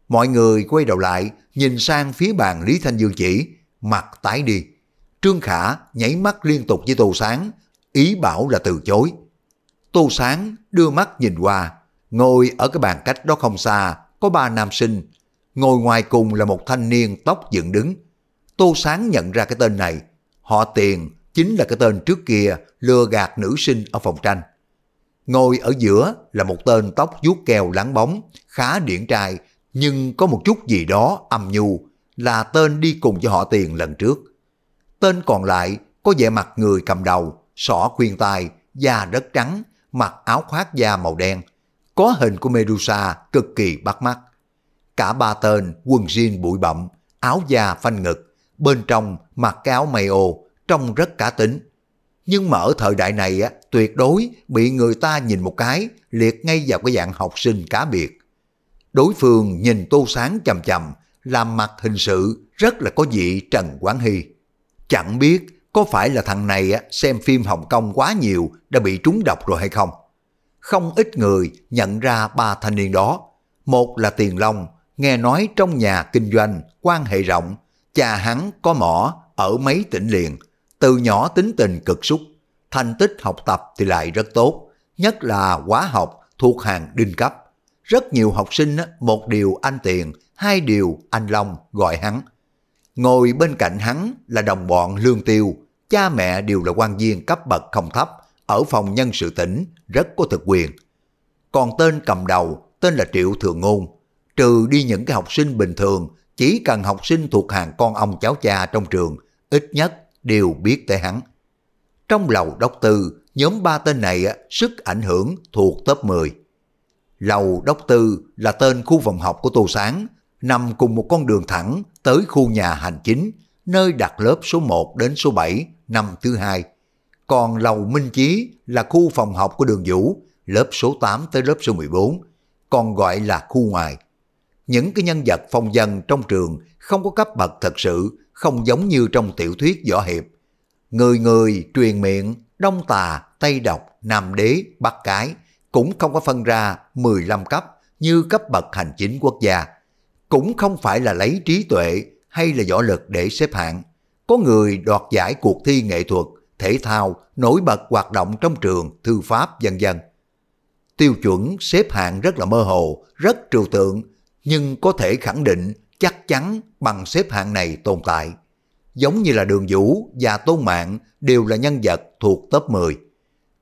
Mọi người quay đầu lại, nhìn sang phía bàn Lý Thanh Dương chỉ, mặt tái đi. Trương Khả nhảy mắt liên tục với Tô Sáng, ý bảo là từ chối. Tô Sáng đưa mắt nhìn qua, ngồi ở cái bàn cách đó không xa, có ba nam sinh. Ngồi ngoài cùng là một thanh niên tóc dựng đứng. Tô Sáng nhận ra cái tên này, họ tiền chính là cái tên trước kia lừa gạt nữ sinh ở phòng tranh. Ngồi ở giữa là một tên tóc vuốt keo láng bóng, khá điển trai, nhưng có một chút gì đó âm nhu, là tên đi cùng với họ tiền lần trước. Tên còn lại có vẻ mặt người cầm đầu, sỏ khuyên tai, da rất trắng, mặc áo khoác da màu đen, có hình của Medusa cực kỳ bắt mắt. Cả ba tên quần jean bụi bậm, áo da phanh ngực, bên trong mặc cái áo mayo trông rất cả tính. Nhưng mà ở thời đại này á, tuyệt đối bị người ta nhìn một cái, liệt ngay vào cái dạng học sinh cá biệt. Đối phương nhìn Tô Sáng chầm chầm, làm mặt hình sự rất là có vị Trần Quán Hy. Chẳng biết có phải là thằng này á, xem phim Hồng Kông quá nhiều đã bị trúng độc rồi hay không? Không ít người nhận ra ba thanh niên đó. Một là Tiền Long, nghe nói trong nhà kinh doanh, quan hệ rộng, cha hắn có mỏ ở mấy tỉnh liền, từ nhỏ tính tình cực súc, thành tích học tập thì lại rất tốt, nhất là hóa học thuộc hàng đinh cấp. Rất nhiều học sinh một điều anh Tiền, hai điều anh Long gọi hắn. Ngồi bên cạnh hắn là đồng bọn Lương Tiêu, cha mẹ đều là quan viên cấp bậc không thấp, ở phòng nhân sự tỉnh rất có thực quyền. Còn tên cầm đầu tên là Triệu Thường Ngôn, trừ đi những cái học sinh bình thường, chỉ cần học sinh thuộc hàng con ông cháu cha trong trường, ít nhất đều biết tới hắn. Trong lầu đốc tư, nhóm ba tên này sức ảnh hưởng thuộc top 10. Lầu đốc tư là tên khu phòng học của Tô Sáng, nằm cùng một con đường thẳng tới khu nhà hành chính, nơi đặt lớp số 1 đến số 7 năm thứ hai. Còn lầu Minh Chí là khu phòng học của đường Vũ, lớp số 8 tới lớp số 14, còn gọi là khu ngoài. Những cái nhân vật phong dân trong trường không có cấp bậc thật sự không giống như trong tiểu thuyết võ hiệp. Người người truyền miệng, đông tà, tây độc, nam đế, bắc cái, cũng không có phân ra 15 cấp như cấp bậc hành chính quốc gia. Cũng không phải là lấy trí tuệ hay là võ lực để xếp hạng. Có người đoạt giải cuộc thi nghệ thuật, thể thao, nổi bật hoạt động trong trường, thư pháp, vân dân. Tiêu chuẩn xếp hạng rất là mơ hồ, rất trừu tượng, nhưng có thể khẳng định chắc chắn bằng xếp hạng này tồn tại. Giống như là Đường Vũ và Tôn Mạng đều là nhân vật thuộc top 10.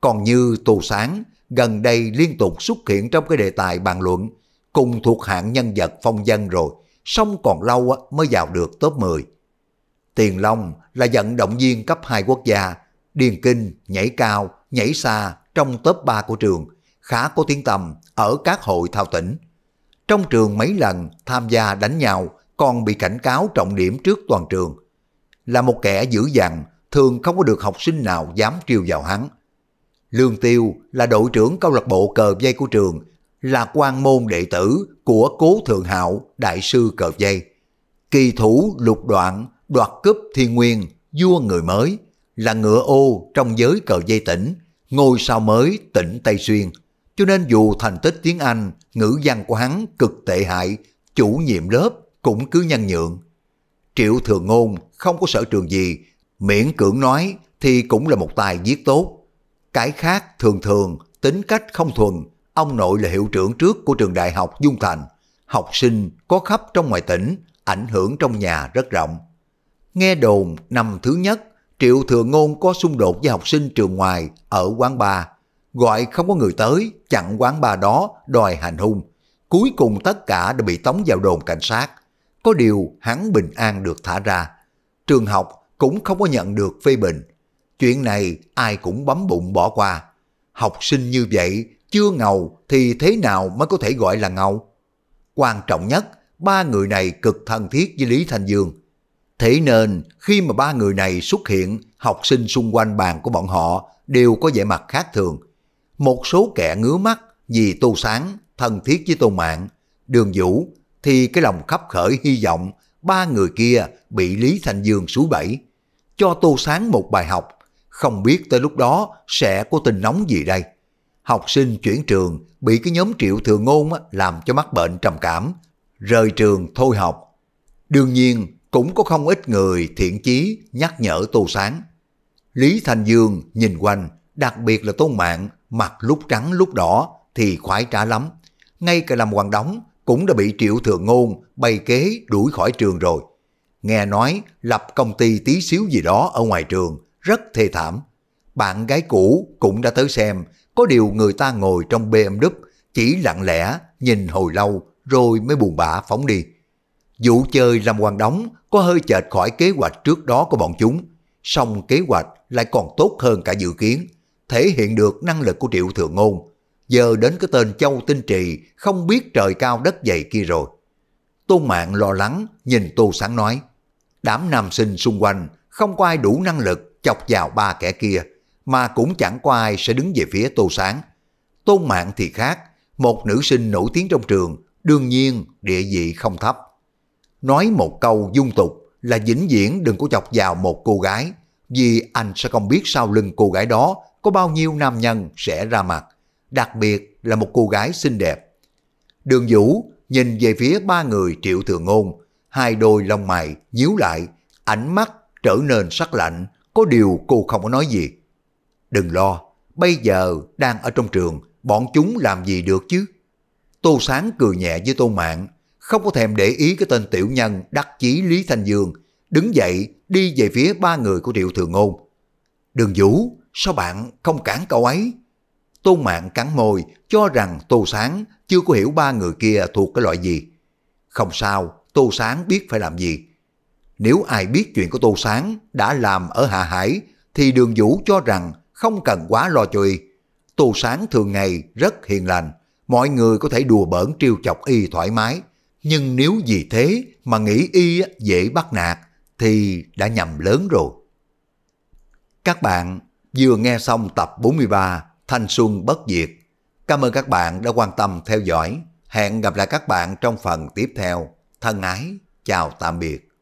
Còn như Tù Sáng, gần đây liên tục xuất hiện trong cái đề tài bàn luận, cùng thuộc hạng nhân vật phong dân rồi, xong còn lâu mới vào được top 10. Tiền Long là vận động viên cấp 2 quốc gia, điền kinh, nhảy cao, nhảy xa trong top 3 của trường, khá có tiếng tầm ở các hội thao tỉnh. Trong trường mấy lần tham gia đánh nhau còn bị cảnh cáo trọng điểm trước toàn trường. Là một kẻ dữ dằn, thường không có được học sinh nào dám triêu vào hắn. Lương Tiêu là đội trưởng câu lạc bộ cờ dây của trường, là quan môn đệ tử của Cố Thượng Hạo, đại sư cờ dây. Kỳ thủ lục đoạn, đoạt cúp thiên nguyên, vua người mới, là ngựa ô trong giới cờ dây tỉnh, ngôi sao mới tỉnh Tây Xuyên cho nên dù thành tích tiếng Anh, ngữ văn của hắn cực tệ hại, chủ nhiệm lớp cũng cứ nhân nhượng. Triệu Thường Ngôn không có sở trường gì, miễn cưỡng nói thì cũng là một tài viết tốt. Cái khác thường thường, tính cách không thuần, ông nội là hiệu trưởng trước của trường đại học Dung Thành. Học sinh có khắp trong ngoài tỉnh, ảnh hưởng trong nhà rất rộng. Nghe đồn năm thứ nhất, Triệu Thừa Ngôn có xung đột với học sinh trường ngoài ở quán bar gọi không có người tới, chặn quán bà đó, đòi hành hung. Cuối cùng tất cả đã bị tống vào đồn cảnh sát. Có điều hắn bình an được thả ra. Trường học cũng không có nhận được phê bình. Chuyện này ai cũng bấm bụng bỏ qua. Học sinh như vậy chưa ngầu thì thế nào mới có thể gọi là ngầu? Quan trọng nhất, ba người này cực thân thiết với Lý Thanh Dương. Thế nên khi mà ba người này xuất hiện, học sinh xung quanh bàn của bọn họ đều có vẻ mặt khác thường, một số kẻ ngứa mắt vì Tô Sáng thân thiết với Tôn Mạng, Đường Vũ thì cái lòng khắp khởi hy vọng ba người kia bị Lý Thành Dương suối bẫy, cho Tô Sáng một bài học, không biết tới lúc đó sẽ có tình nóng gì đây. Học sinh chuyển trường bị cái nhóm triệu thừa ngôn làm cho mắc bệnh trầm cảm, rời trường thôi học. Đương nhiên cũng có không ít người thiện chí nhắc nhở Tô Sáng. Lý Thành Dương nhìn quanh, đặc biệt là Tôn Mạng mặt lúc trắng lúc đỏ thì khoái trả lắm. Ngay cả làm hoàng đóng cũng đã bị triệu thường ngôn bày kế đuổi khỏi trường rồi. Nghe nói lập công ty tí xíu gì đó ở ngoài trường, rất thê thảm. Bạn gái cũ cũng đã tới xem, có điều người ta ngồi trong BMW chỉ lặng lẽ nhìn hồi lâu rồi mới buồn bã phóng đi. Vụ chơi làm hoàng đóng có hơi chệch khỏi kế hoạch trước đó của bọn chúng, song kế hoạch lại còn tốt hơn cả dự kiến thể hiện được năng lực của Triệu Thừa Ngôn. Giờ đến cái tên Châu Tinh Trì không biết trời cao đất dày kia rồi. Tôn Mạng lo lắng nhìn Tô Sáng nói, đám nam sinh xung quanh không có ai đủ năng lực chọc vào ba kẻ kia, mà cũng chẳng có ai sẽ đứng về phía Tô Sáng. Tôn Mạng thì khác, một nữ sinh nổi tiếng trong trường, đương nhiên địa vị không thấp. Nói một câu dung tục là vĩnh viễn đừng có chọc vào một cô gái, vì anh sẽ không biết sau lưng cô gái đó có bao nhiêu nam nhân sẽ ra mặt, đặc biệt là một cô gái xinh đẹp. Đường Vũ nhìn về phía ba người triệu thường ngôn, hai đôi lông mày nhíu lại, ánh mắt trở nên sắc lạnh, có điều cô không có nói gì. Đừng lo, bây giờ đang ở trong trường, bọn chúng làm gì được chứ? Tô Sáng cười nhẹ với Tô Mạng, không có thèm để ý cái tên tiểu nhân đắc chí Lý Thanh Dương, đứng dậy đi về phía ba người của Triệu Thường Ngôn. Đường Vũ, sao bạn không cản cậu ấy? Tôn Mạng cắn môi, cho rằng Tô Sáng chưa có hiểu ba người kia thuộc cái loại gì. Không sao, Tô Sáng biết phải làm gì. Nếu ai biết chuyện của Tô Sáng đã làm ở Hạ Hải, thì Đường Vũ cho rằng không cần quá lo cho y. Tô Sáng thường ngày rất hiền lành, mọi người có thể đùa bỡn trêu chọc y thoải mái. Nhưng nếu vì thế mà nghĩ y dễ bắt nạt thì đã nhầm lớn rồi. Các bạn Vừa nghe xong tập 43 Thanh Xuân Bất Diệt. Cảm ơn các bạn đã quan tâm theo dõi. Hẹn gặp lại các bạn trong phần tiếp theo. Thân ái, chào tạm biệt.